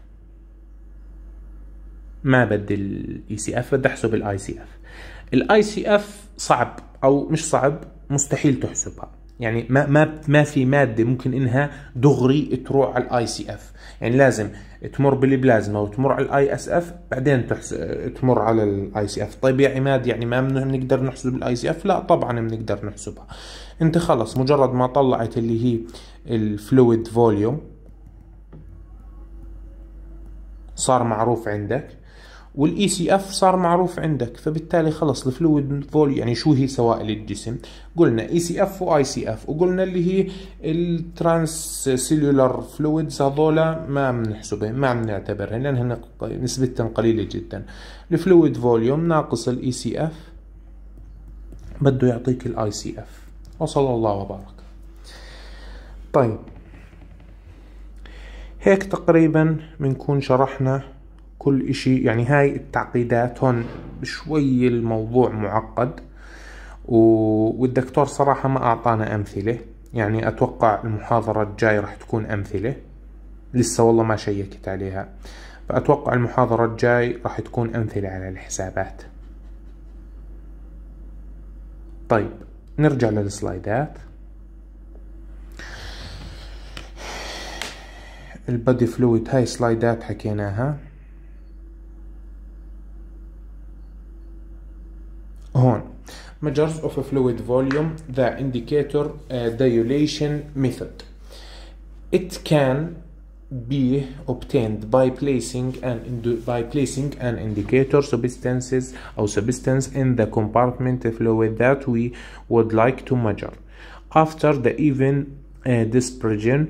ما بدي الاي سي e اف بدي احسب الاي سي اف الاي سي اف صعب او مش صعب مستحيل تحسبها يعني ما ما ما في ماده ممكن انها دغري تروح على الاي سي اف يعني لازم تمر بالبلازما وتمر على الاي اس اف بعدين تحس... تمر على الاي سي اف طيب يا عماد يعني ما بنقدر نحسب الاي سي اف لا طبعا بنقدر نحسبها انت خلص مجرد ما طلعت اللي هي الفلويد فوليوم صار معروف عندك والاي سي اف صار معروف عندك فبالتالي خلص الفلويد فول يعني شو هي سوائل الجسم قلنا اي سي اف واي سي اف وقلنا اللي هي الترانس سيلولار فلويدز هذولا ما بنحسبها ما بنعتبرها لانها نسبتها قليله جدا الفلويد فوليوم ناقص الاي سي e اف بده يعطيك الاي سي اف وصلى الله وبارك طيب هيك تقريبا بنكون شرحنا كل إشي يعني هاي التعقيدات هون شوي الموضوع معقد والدكتور صراحة ما أعطانا أمثلة يعني أتوقع المحاضرة الجاي رح تكون أمثلة لسه والله ما شيكت عليها فأتوقع المحاضرة الجاي راح تكون أمثلة على الحسابات طيب نرجع للسلايدات البادي فلويد هاي سلايدات حكيناها هون measures of fluid volume the indicator uh, dilation method it can be obtained by placing an by placing an indicator substances or substance in the compartment fluid that we would like to measure after the even uh, dispersion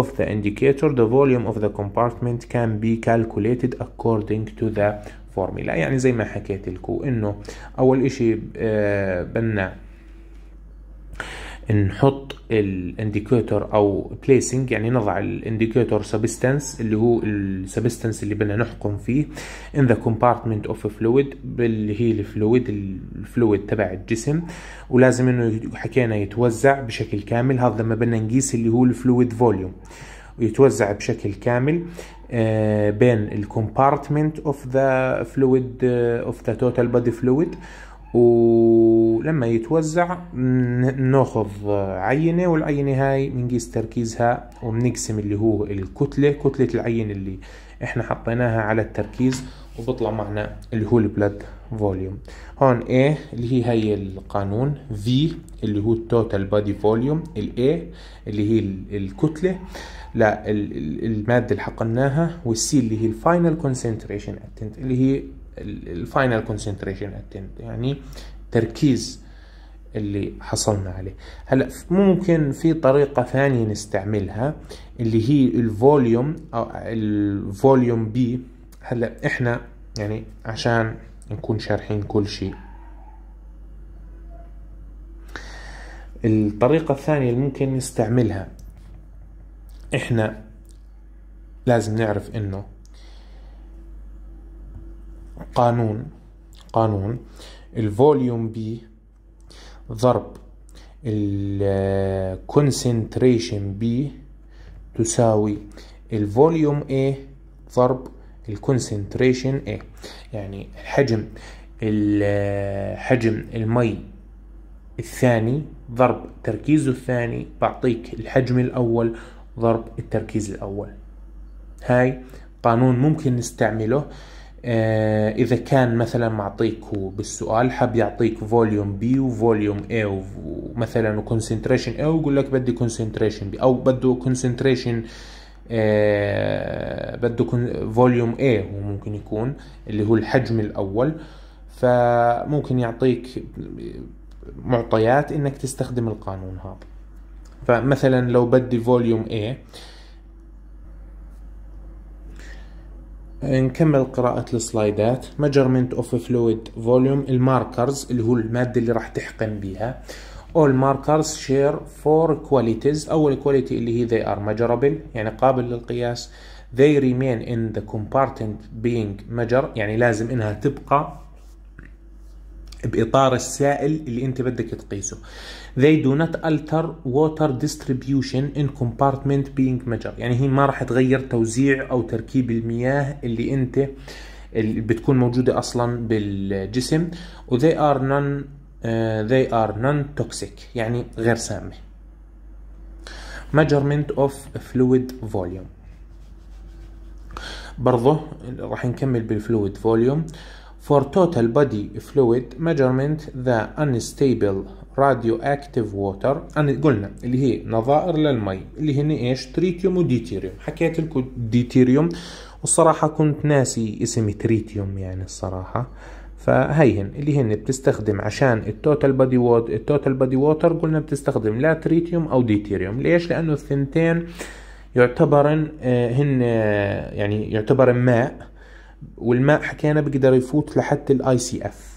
of the indicator the volume of the compartment can be calculated according to the فورميلا يعني زي ما حكيت لكم انه اول اشي آه، بدنا نحط الانديكيتور او بليسنج يعني نضع الانديكيتور سبستنس اللي هو السبستنس اللي بدنا نحكم فيه ان ذا كومبارتمنت اوف فلويد اللي هي الفلويد الفلويد تبع الجسم ولازم انه حكينا يتوزع بشكل كامل هذا لما بدنا نقيس اللي هو الفلويد فوليوم ويتوزع بشكل كامل آه، بين الكومبارتمنت اوف ذا فلويد اوف ذا توتال بودي فلويد ولما يتوزع ناخذ آه، عينة والعينة هاي بنقيس تركيزها وبنقسم اللي هو الكتلة كتلة العين اللي احنا حطيناها على التركيز وبطلع معنا اللي هو البلد فوليوم هون A اللي هي هي القانون V اللي هو التوتال بادي فوليوم ال A اللي هي الكتلة لا المادة اللي حقناها والسي اللي هي الفاينل كونسنتريشن اتنت اللي هي الفاينل كونسنتريشن اتنت يعني تركيز اللي حصلنا عليه هلا ممكن في طريقة ثانية نستعملها اللي هي الفوليوم أو الفوليوم بي هلا احنا يعني عشان نكون شارحين كل شيء الطريقة الثانية اللي ممكن نستعملها احنا لازم نعرف انه قانون قانون الفوليوم بي ضرب الكونسنتريشن B تساوي الفوليوم A ضرب الكونسنتريشن A يعني حجم حجم المي الثاني ضرب تركيزه الثاني بعطيك الحجم الأول ضرب التركيز الأول هاي قانون ممكن نستعمله آه، اذا كان مثلا معطيك بالسؤال حاب يعطيك فوليوم بي وفوليوم اي ومثلا وكونسنتريشن اي ويقول لك بدي كونسنتريشن بي او بده كونسنتريشن آه، بده فوليوم اي وممكن ممكن يكون اللي هو الحجم الاول فممكن يعطيك معطيات انك تستخدم القانون هذا فمثلا لو بدي فوليوم اي نكمل قراءة السلايدات measurement of fluid volume الماركرز اللي هو المادة اللي راح تحقن بيها all markers share four qualities أول quality اللي هي they are measurable يعني قابل للقياس they remain in the compartment being measured يعني لازم إنها تبقى باطار السائل اللي انت بدك تقيسه they do not alter water distribution in compartment being measured يعني هي ما راح تغير توزيع او تركيب المياه اللي انت اللي بتكون موجودة اصلا بالجسم و they are non uh, they are non toxic يعني غير سامة measurement of fluid volume برضه راح نكمل بالفلويد فوليوم For total body fluid measurement the unstable radioactive water قلنا اللي هي نظائر للمي اللي هن ايش تريتيوم وديتيريوم حكيت لكم ديتيريوم والصراحة كنت ناسي اسم تريتيوم يعني الصراحة فهيهن اللي هن بتستخدم عشان التوتال بادي ووت التوتال بادي ووتر قلنا بتستخدم لا تريتيوم او ديتيريوم ليش لانه الثنتين يعتبرن آه، هن آه، يعني يعتبرن ماء والماء حكينا بيقدر يفوت لحد الاي سي اف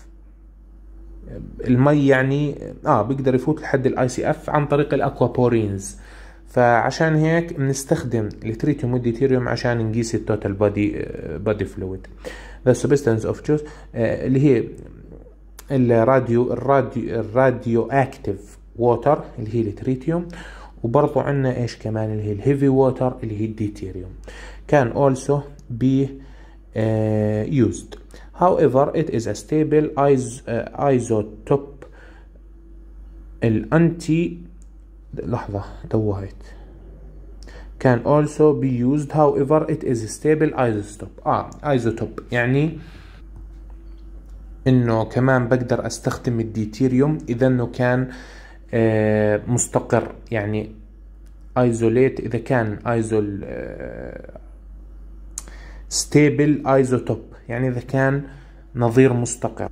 المي يعني اه بيقدر يفوت لحد الاي سي اف عن طريق الاكوابورينز فعشان هيك بنستخدم التريتيوم والديتيريوم عشان نقيس التوتال بادي بادي فلويد ذا سبستنس اوف تشوز اللي هي الراديو الراديو الراديو اكتف ووتر اللي هي التريتيوم وبرضه عندنا ايش كمان اللي هي الهيفي ووتر اللي هي الديتيريوم كان اولسو بي used. However, it is a stable uh, isotope. anti. لحظة توهيت. can also be used however it is stable isotope اه isotope يعني انه كمان بقدر استخدم الديتيريوم اذا انه كان آه مستقر يعني isolate اذا كان آه ستيبل ايزوتوب يعني إذا كان نظير مستقر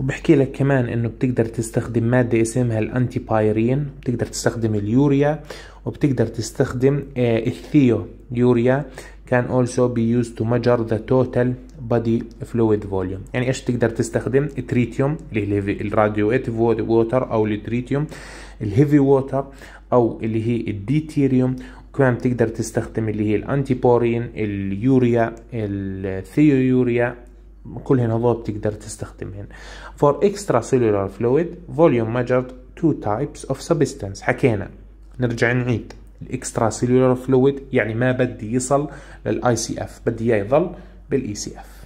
وبحكي لك كمان انه بتقدر تستخدم مادة اسمها الانتي بايرين بتقدر تستخدم اليوريا وبتقدر تستخدم آه، الثيو يوريا كان also be used to measure the total body fluid volume يعني ايش تقدر تستخدم التريتيوم اللي هي الراديو ووتر او التريتيوم الهيفي ووتر او اللي هي الديتيريوم كمان بتقدر تستخدم اللي هي الانتيبورين اليوريا الثيويوريا كلهن هذول بتقدر تستخدمهن for extracellular fluid volume measured two types of substance حكينا نرجع نعيد الاكسترا سيلولار فلويد يعني ما بدي يصل للاي سي اف بدي اياه يضل بالاي سي e اف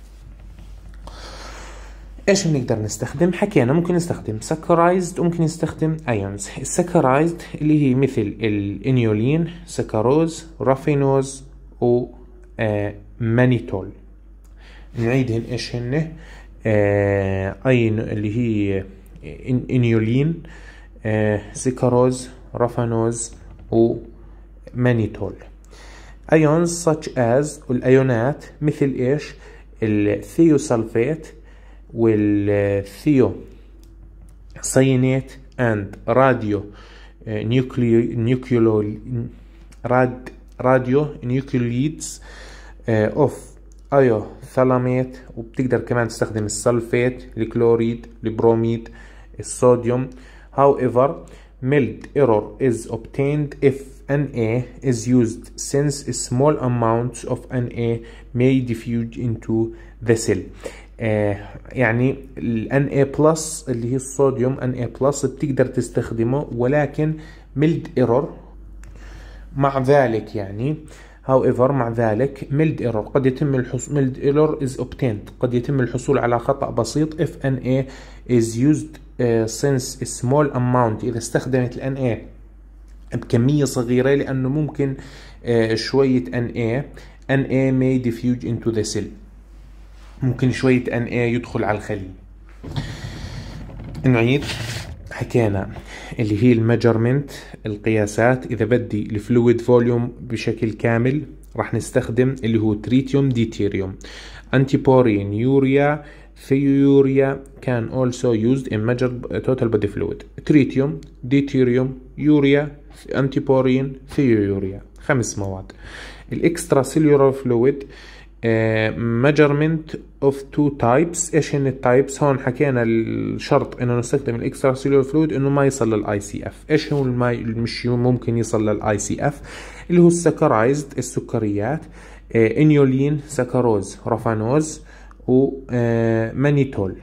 ايش بنقدر نستخدم حكينا ممكن نستخدم سكرايزد وممكن نستخدم ايونز السكرايزد اللي هي مثل الانيولين سكروز رافينوز و مانيتول آه، نعيدهن ايش هن آه اين اللي هي آه، انيولين آه سكروز رافانوز و مانيتول ايونز such as والايونات مثل ايش الثيوسلفيت Will cyanate uh, and radio uh, nuclear rad radio nucleolides uh, of ايوثالاميت وبتقدر كمان تستخدم السلفيت الكلوريد البروميد الصوديوم however melt error is obtained if Na is used since small amounts of Na may diffuse into the cell آه، يعني الان اي بلس اللي هي الصوديوم ان اي بلس بتقدر تستخدمه ولكن ميلد ايرور مع ذلك يعني however مع ذلك ميلد ايرور قد يتم الحصول ميلد ايرور از اوبتيند قد يتم الحصول على خطأ بسيط if NA is used يوزد آه، since سمول small amount إذا استخدمت ال NA بكمية صغيرة لأنه ممكن آه، شوية NA NA may diffuse into the cell ممكن شوية ان ايه يدخل على الخلية نعيد حكينا اللي هي المجرمنت القياسات إذا بدي الفلويد فوليوم بشكل كامل راح نستخدم اللي هو تريتيوم ديتيريوم انتيبورين يوريا Theuria كان also used in measured total body fluid. تريتيوم ديتيريوم يوريا انتيبورين ثيوريا خمس مواد. الاكسترا سيلولار فلويد آه، measurement of two types ايش هن التايبس هون حكينا الشرط انه نستخدم الاكسترا سيلولر فلويد انه ما يصل للاي سي اف ايش هو الماء مش ممكن يصل للاي سي اف اللي هو السكرايزد السكريات آه، انيولين سكروز رافانوز ومانيتول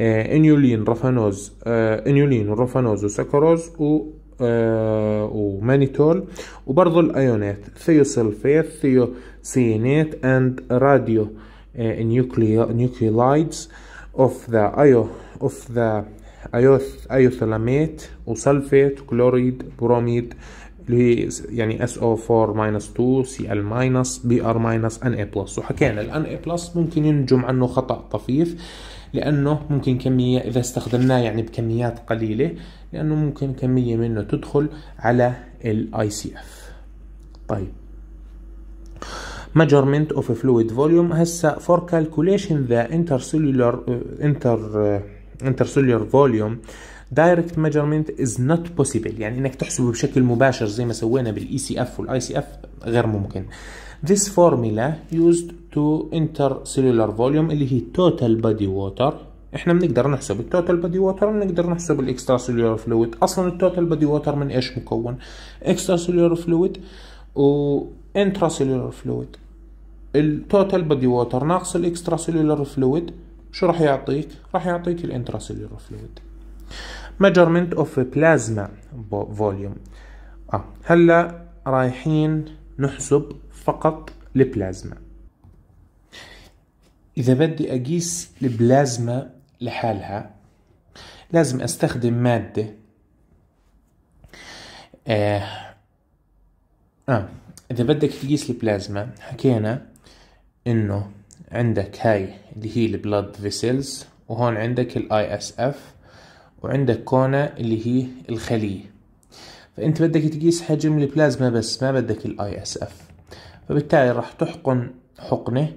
آه، انيولين رافانوز انيولين رافانوز وسكروز و آه، ومانيتول وبرضو الايونات ثيوسلفيت ثيوسينات اند راديو نيوكليلايدز اوف ذا ايو اوف ذا ايوثلاميت وسلفيت كلوريد بروميد اللي يعني اس او 4 ماينس 2 سي ال ماينس بي ار ماينس ان اي بلس وحكينا الان اي بلس ممكن ينجم عنه خطا طفيف لانه ممكن كميه اذا استخدمناه يعني بكميات قليله لأنه ممكن كمية منه تدخل على الاي سي اف طيب measurement of fluid volume هسا for calculation the intercellular inter intercellular volume direct measurement is not possible يعني انك تحسبه بشكل مباشر زي ما سوينا بالاي سي اف والاي سي اف غير ممكن this formula used to intercellular volume اللي هي total body water احنا بنقدر نحسب التوتال بادي ووتر بنقدر نحسب الاكسترا سيلولار فلويد اصلا التوتال بادي ووتر من ايش مكون اكسترا سيلولار فلويد وانترا سيلولار فلويد التوتال بادي ووتر ناقص الاكسترا سيلولار فلويد شو راح يعطيك راح يعطيك الانترا سيلولار فلويد ميجرمنت اوف بلازما فوليوم اه هلا رايحين نحسب فقط البلازما اذا بدي اقيس البلازما لحالها لازم استخدم مادة آه, آه. إذا بدك تقيس البلازما حكينا إنه عندك هاي اللي هي البلاد فيسلز وهون عندك الاي اس اف وعندك كونا اللي هي الخلية فأنت بدك تقيس حجم البلازما بس ما بدك الاي اس اف فبالتالي راح تحقن حقنة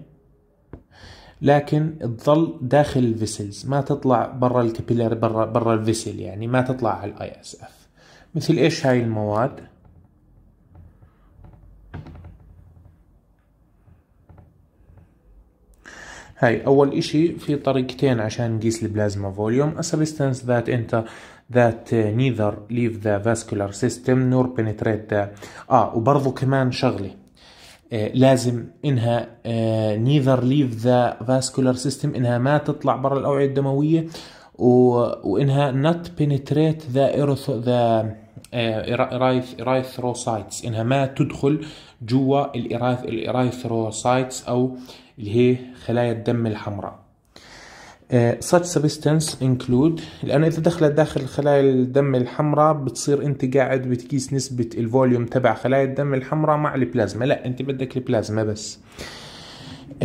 لكن تظل داخل الفيسلز ما تطلع برا الكابيلاري برا برا الفيسل يعني ما تطلع على الاي اس اف مثل ايش هاي المواد هاي اول اشي في طريقتين عشان نقيس البلازما فوليوم a substance that enter that uh, neither leave the vascular system nor penetrate the اه وبرضه كمان شغله آه، لازم انها نيذر ليف ذا فاسكولار سيستم انها ما تطلع برا الاوعيه الدمويه وانها نوت بينتريت ذا ايروث ذا ايرايثروسايتس انها ما تدخل جوا الايرايثروسايتس او اللي هي خلايا الدم الحمراء آه، such substance include لأنه إذا دخلت داخل خلايا الدم الحمراء بتصير أنت قاعد بتقيس نسبة الفوليوم تبع خلايا الدم الحمراء مع البلازما لا أنت بدك البلازما بس uh,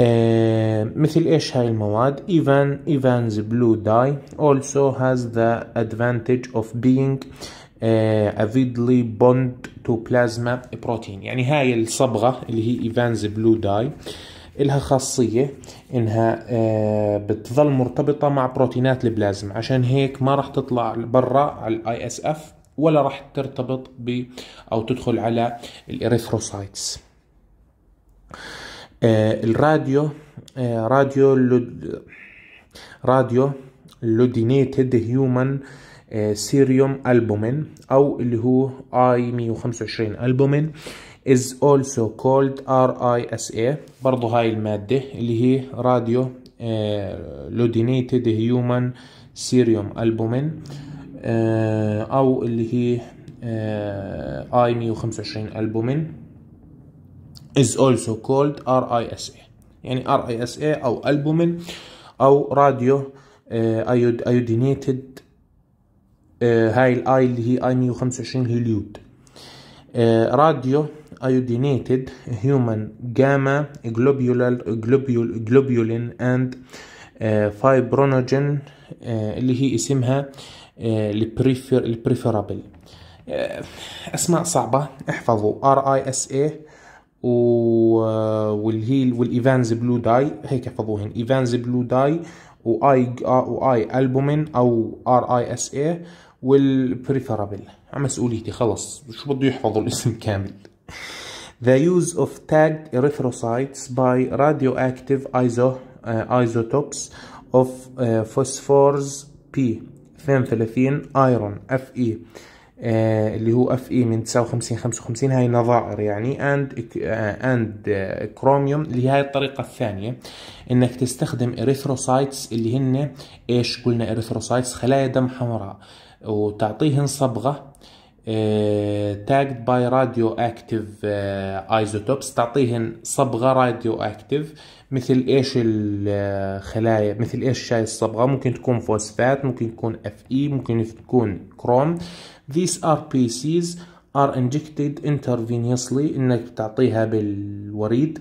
مثل ايش هاي المواد even ايفانز blue dye also has the advantage of being uh, آه، avidly bond to plasma protein يعني هاي الصبغة اللي هي ايفانز بلو داي إلها خاصية إنها آه، بتظل مرتبطة مع بروتينات البلازم عشان هيك ما راح تطلع برا على الاي اس اف ولا راح ترتبط ب أو تدخل على الإريثروسايتس آه، الراديو آه، راديو راديو لودينيتد هيومن سيريوم البومين او اللي هو اي 125 البومين is also called RISA برضو هاي المادة اللي هي راديو لودينيتد هيومن سيريوم البومين او اللي هي اي 125 البومين is also called RISA يعني RISA او البومين او راديو ايودينيتد آه، آه، هاي الاي اللي هي اي 125 هيليود راديو iodinated human gamma globular globul, globulin and فايبرونوجين uh, uh, اللي هي اسمها uh, البريفيرابل اسماء صعبه احفظوا ار اي اس اي واللي هي والايفانز بلو داي هيك احفظوهن ايفانز بلو داي واي واي البومين او ار اي اس اي عم مسؤوليتي خلص شو بده يحفظوا الاسم كامل The use of tagged erythrocytes by radioactive iso, uh, isotopes of uh, phosphorus P 32 iron Fe uh, اللي هو اف اي من 59 55 هاي نظائر يعني اند اند كروميوم اللي هاي الطريقه الثانيه انك تستخدم اريثروسايتس اللي هن ايش قلنا اريثروسايتس خلايا دم حمراء وتعطيهن صبغه تاجد باي راديو اكتف ايزوتوبس تعطيهن صبغه راديو اكتف مثل ايش الخلايا آه، مثل ايش شاي الصبغه ممكن تكون فوسفات ممكن تكون اف اي ممكن تكون كروم these بي سيز are injected intravenously انك بتعطيها بالوريد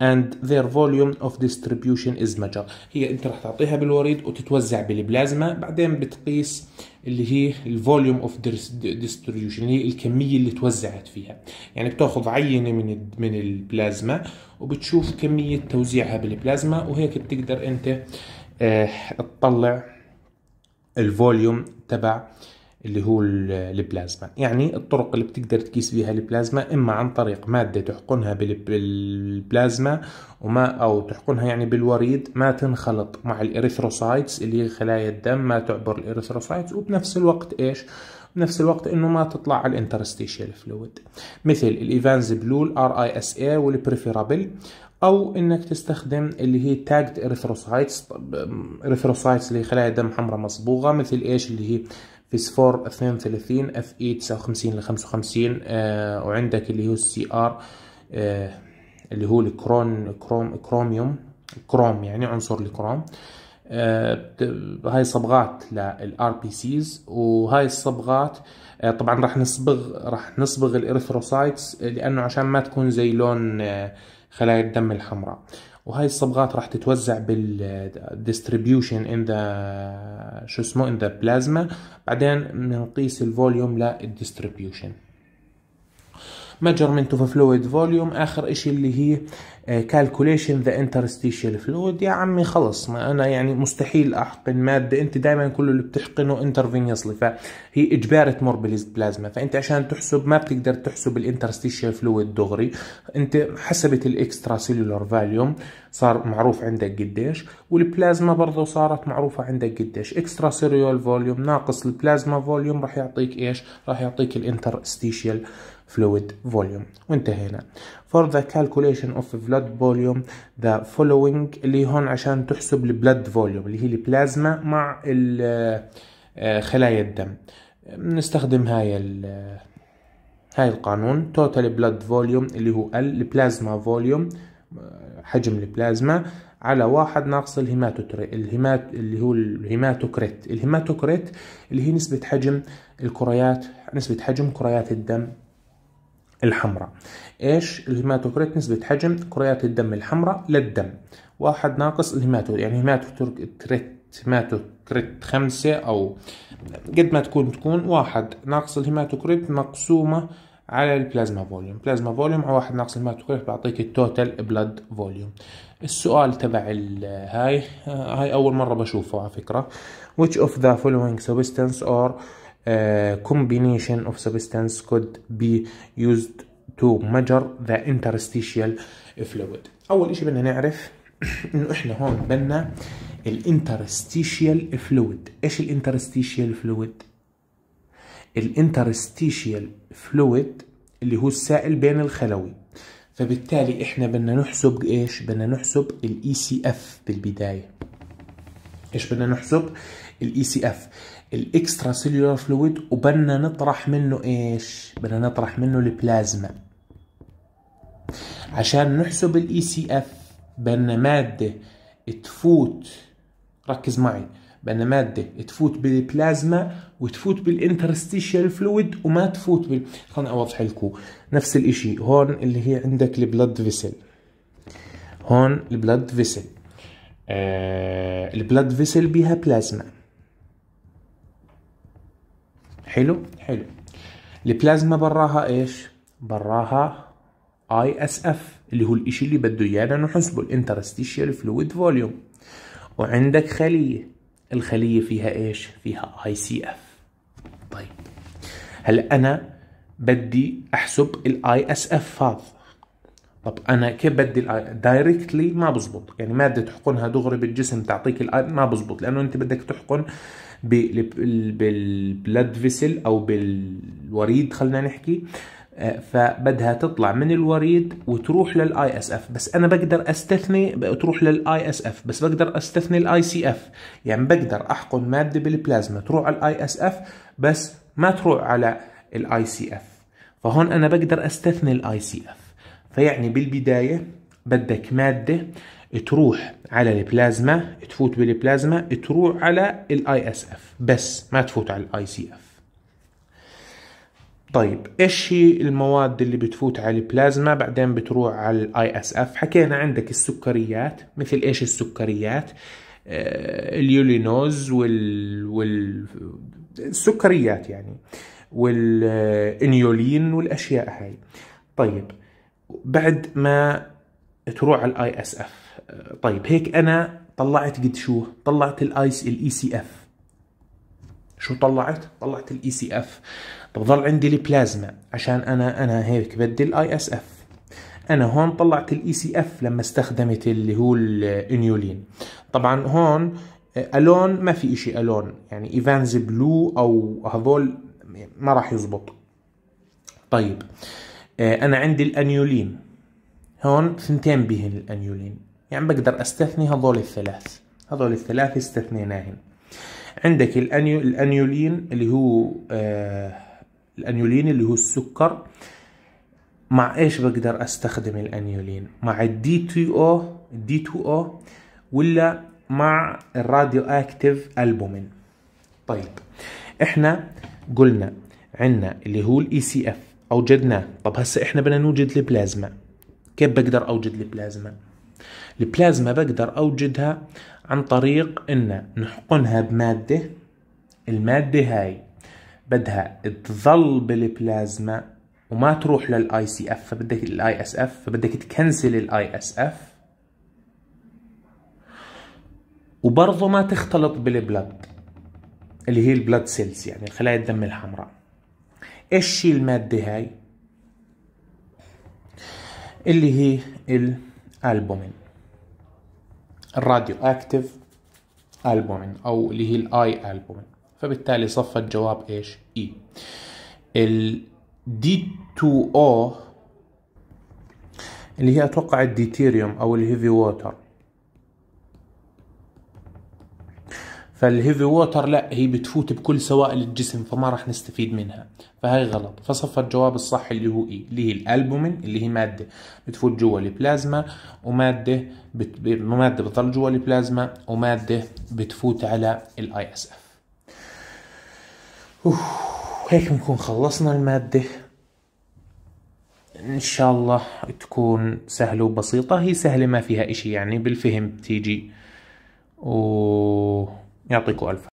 and their volume of distribution is measured هي انت راح تعطيها بالوريد وتتوزع بالبلازما بعدين بتقيس اللي هي الفوليوم اوف ديستريبيوشن اللي هي الكميه اللي توزعت فيها يعني بتاخذ عينه من من البلازما وبتشوف كميه توزيعها بالبلازما وهيك بتقدر انت آه، تطلع الفوليوم تبع اللي هو البلازما يعني الطرق اللي بتقدر تقيس بها البلازما اما عن طريق مادة تحقنها بالبلازما وما او تحقنها يعني بالوريد ما تنخلط مع الاريثروسايتس اللي هي خلايا الدم ما تعبر الاريثروسايتس وبنفس الوقت ايش بنفس الوقت انه ما تطلع على الانترستيشيال فلويد مثل الايفانز بلول ار اي اس اي والبريفيرابل او انك تستخدم اللي هي تاجد اريثروسايتس اريثروسايتس اللي هي خلايا دم حمراء مصبوغه مثل ايش اللي هي فيسفور 32 اف اي 59 ل 55 آه وعندك اللي هو السي ار آه اللي هو الكرون كروم كروميوم كروم يعني عنصر الكروم آه هاي صبغات للار بي سيز وهاي الصبغات آه طبعا راح نصبغ راح نصبغ الاريثروسايتس آه، لانه عشان ما تكون زي لون آه خلايا الدم الحمراء وهاي الصبغات راح تتوزع بالديستريبيوشن ان ذا شو اسمه ان ذا بلازما بعدين بنقيس الفوليوم للديستريبيوشن measurement of fluid volume اخر اشي اللي هي آه, calculation the interstitial fluid يا عمي خلص ما انا يعني مستحيل احقن ماده انت دائما كله اللي بتحقنه انترفينيسلي فهي اجبار تمر بلازما فانت عشان تحسب ما بتقدر تحسب الانترستيشال فلويد دغري انت حسبت الاكسترا سيلولار فاليوم صار معروف عندك قديش والبلازما برضه صارت معروفه عندك قديش اكسترا سيلولار فوليوم ناقص البلازما فوليوم راح يعطيك ايش راح يعطيك الانترستيشال fluid volume وانتهينا for the calculation of blood volume the following اللي هون عشان تحسب blood volume اللي هي البلازما مع آه، خلايا الدم بنستخدم هاي هاي القانون total blood volume اللي هو البلازما volume آه، حجم البلازما على واحد ناقص الهيماتوكريت الهيمات اللي هو الهيماتوكريت الهيماتوكريت اللي هي نسبة حجم الكريات نسبة حجم كريات الدم الحمراء ايش الهيماتوكريت نسبة حجم كريات الدم الحمراء للدم واحد ناقص الهيماتو يعني هيماتوكريت هيماتوكريت خمسة أو قد ما تكون تكون واحد ناقص الهيماتوكريت مقسومة على البلازما فوليوم بلازما فوليوم على واحد ناقص الهيماتوكريت بيعطيك التوتال بلاد فوليوم السؤال تبع هاي هاي أول مرة بشوفه على فكرة which of the following substance or Uh, combination of substance could be used to measure the interstitial fluid اول اشي بدنا نعرف انه احنا هون بدنا الانترستيشيال فلويد ايش الانترستيشيال فلويد الانترستيشيال فلويد اللي هو السائل بين الخلوي فبالتالي احنا بدنا نحسب ايش بدنا نحسب الاي سي e اف بالبدايه ايش بدنا نحسب الاي سي e اف الاكسترا سيلولار فلويد وبدنا نطرح منه ايش بدنا نطرح منه البلازما عشان نحسب الاي سي e اف بدنا ماده تفوت ركز معي بدنا ماده تفوت بالبلازما وتفوت بالانترستيشال فلويد وما تفوت بال... خليني اوضح لكم نفس الاشي هون اللي هي عندك البلد فيسل هون البلد فيسل آه البلاد فيسل بها بلازما حلو حلو البلازما براها ايش براها اي اس اف اللي هو الاشي اللي بده ايانا نحسبه الانترستيشيال فلويد فوليوم وعندك خليه الخليه فيها ايش فيها اي سي اف طيب هلا انا بدي احسب الاي اس اف هذا طب انا كيف بدي دايركتلي ما بزبط يعني ماده تحقنها دغري بالجسم تعطيك الاي ما بزبط لانه انت بدك تحقن بالبلد فيسل او بالوريد خلينا نحكي آه، فبدها تطلع من الوريد وتروح للاي اس اف بس انا بقدر استثني تروح للاي اس اف بس بقدر استثني الاي سي اف يعني بقدر احقن ماده بالبلازما تروح على الاي اس اف بس ما تروح على الاي سي اف فهون انا بقدر استثني الاي سي اف فيعني بالبداية بدك مادة تروح على البلازما تفوت بالبلازما تروح على الاي اس اف بس ما تفوت على الاي سي اف طيب ايش هي المواد اللي بتفوت على البلازما بعدين بتروح على الاي اس اف حكينا عندك السكريات مثل ايش السكريات آه اليولينوز وال وال السكريات يعني والانيولين والاشياء هاي طيب بعد ما تروح على الاي اس اف طيب هيك انا طلعت قد شو طلعت الاي الاي سي اف شو طلعت طلعت الاي سي اف بضل عندي البلازما عشان انا انا هيك بدي الاي اس اف انا هون طلعت الاي سي اف لما استخدمت اللي هو الانيولين طبعا هون الون ما في شيء الون يعني ايفانز بلو او هذول ما راح يزبط طيب آه، انا عندي الانيولين هون ثنتين بهن الانيولين يعني بقدر استثني هذول الثلاث هذول الثلاث استثنيناهن عندك الأنيو... الانيولين اللي هو آه... الانيولين اللي هو السكر مع ايش بقدر استخدم الانيولين مع الدي تي او الدي تو او ولا مع الراديو اكتيف البومين طيب احنا قلنا عندنا اللي هو الاي سي e اف اوجدناه طب هسا احنا بدنا نوجد البلازما كيف بقدر اوجد البلازما البلازما بقدر اوجدها عن طريق ان نحقنها بماده الماده هاي بدها تظل بالبلازما وما تروح للاي سي اف فبدك الاي اس اف فبدك تكنسل الاي اس اف وبرضه ما تختلط بالبلد اللي هي البلد سيلز يعني خلايا الدم الحمراء هي المادة هاي اللي هي الالبومين الراديو اكتف البومين او اللي هي الاي البومين فبالتالي صفى الجواب ايش اي ال دي 2 او اللي هي اتوقع الديتيريوم او الهيفي ووتر فالهيفي ووتر لا هي بتفوت بكل سوائل الجسم فما راح نستفيد منها فهي غلط فصفى الجواب الصح اللي هو ايه اللي هي الالبومين اللي هي ماده بتفوت جوا البلازما وماده بت... ماده بتضل جوا البلازما وماده بتفوت على الاي اس اف هيك بنكون خلصنا الماده ان شاء الله تكون سهله وبسيطه هي سهله ما فيها اشي يعني بالفهم بتيجي و يعطيكم ألف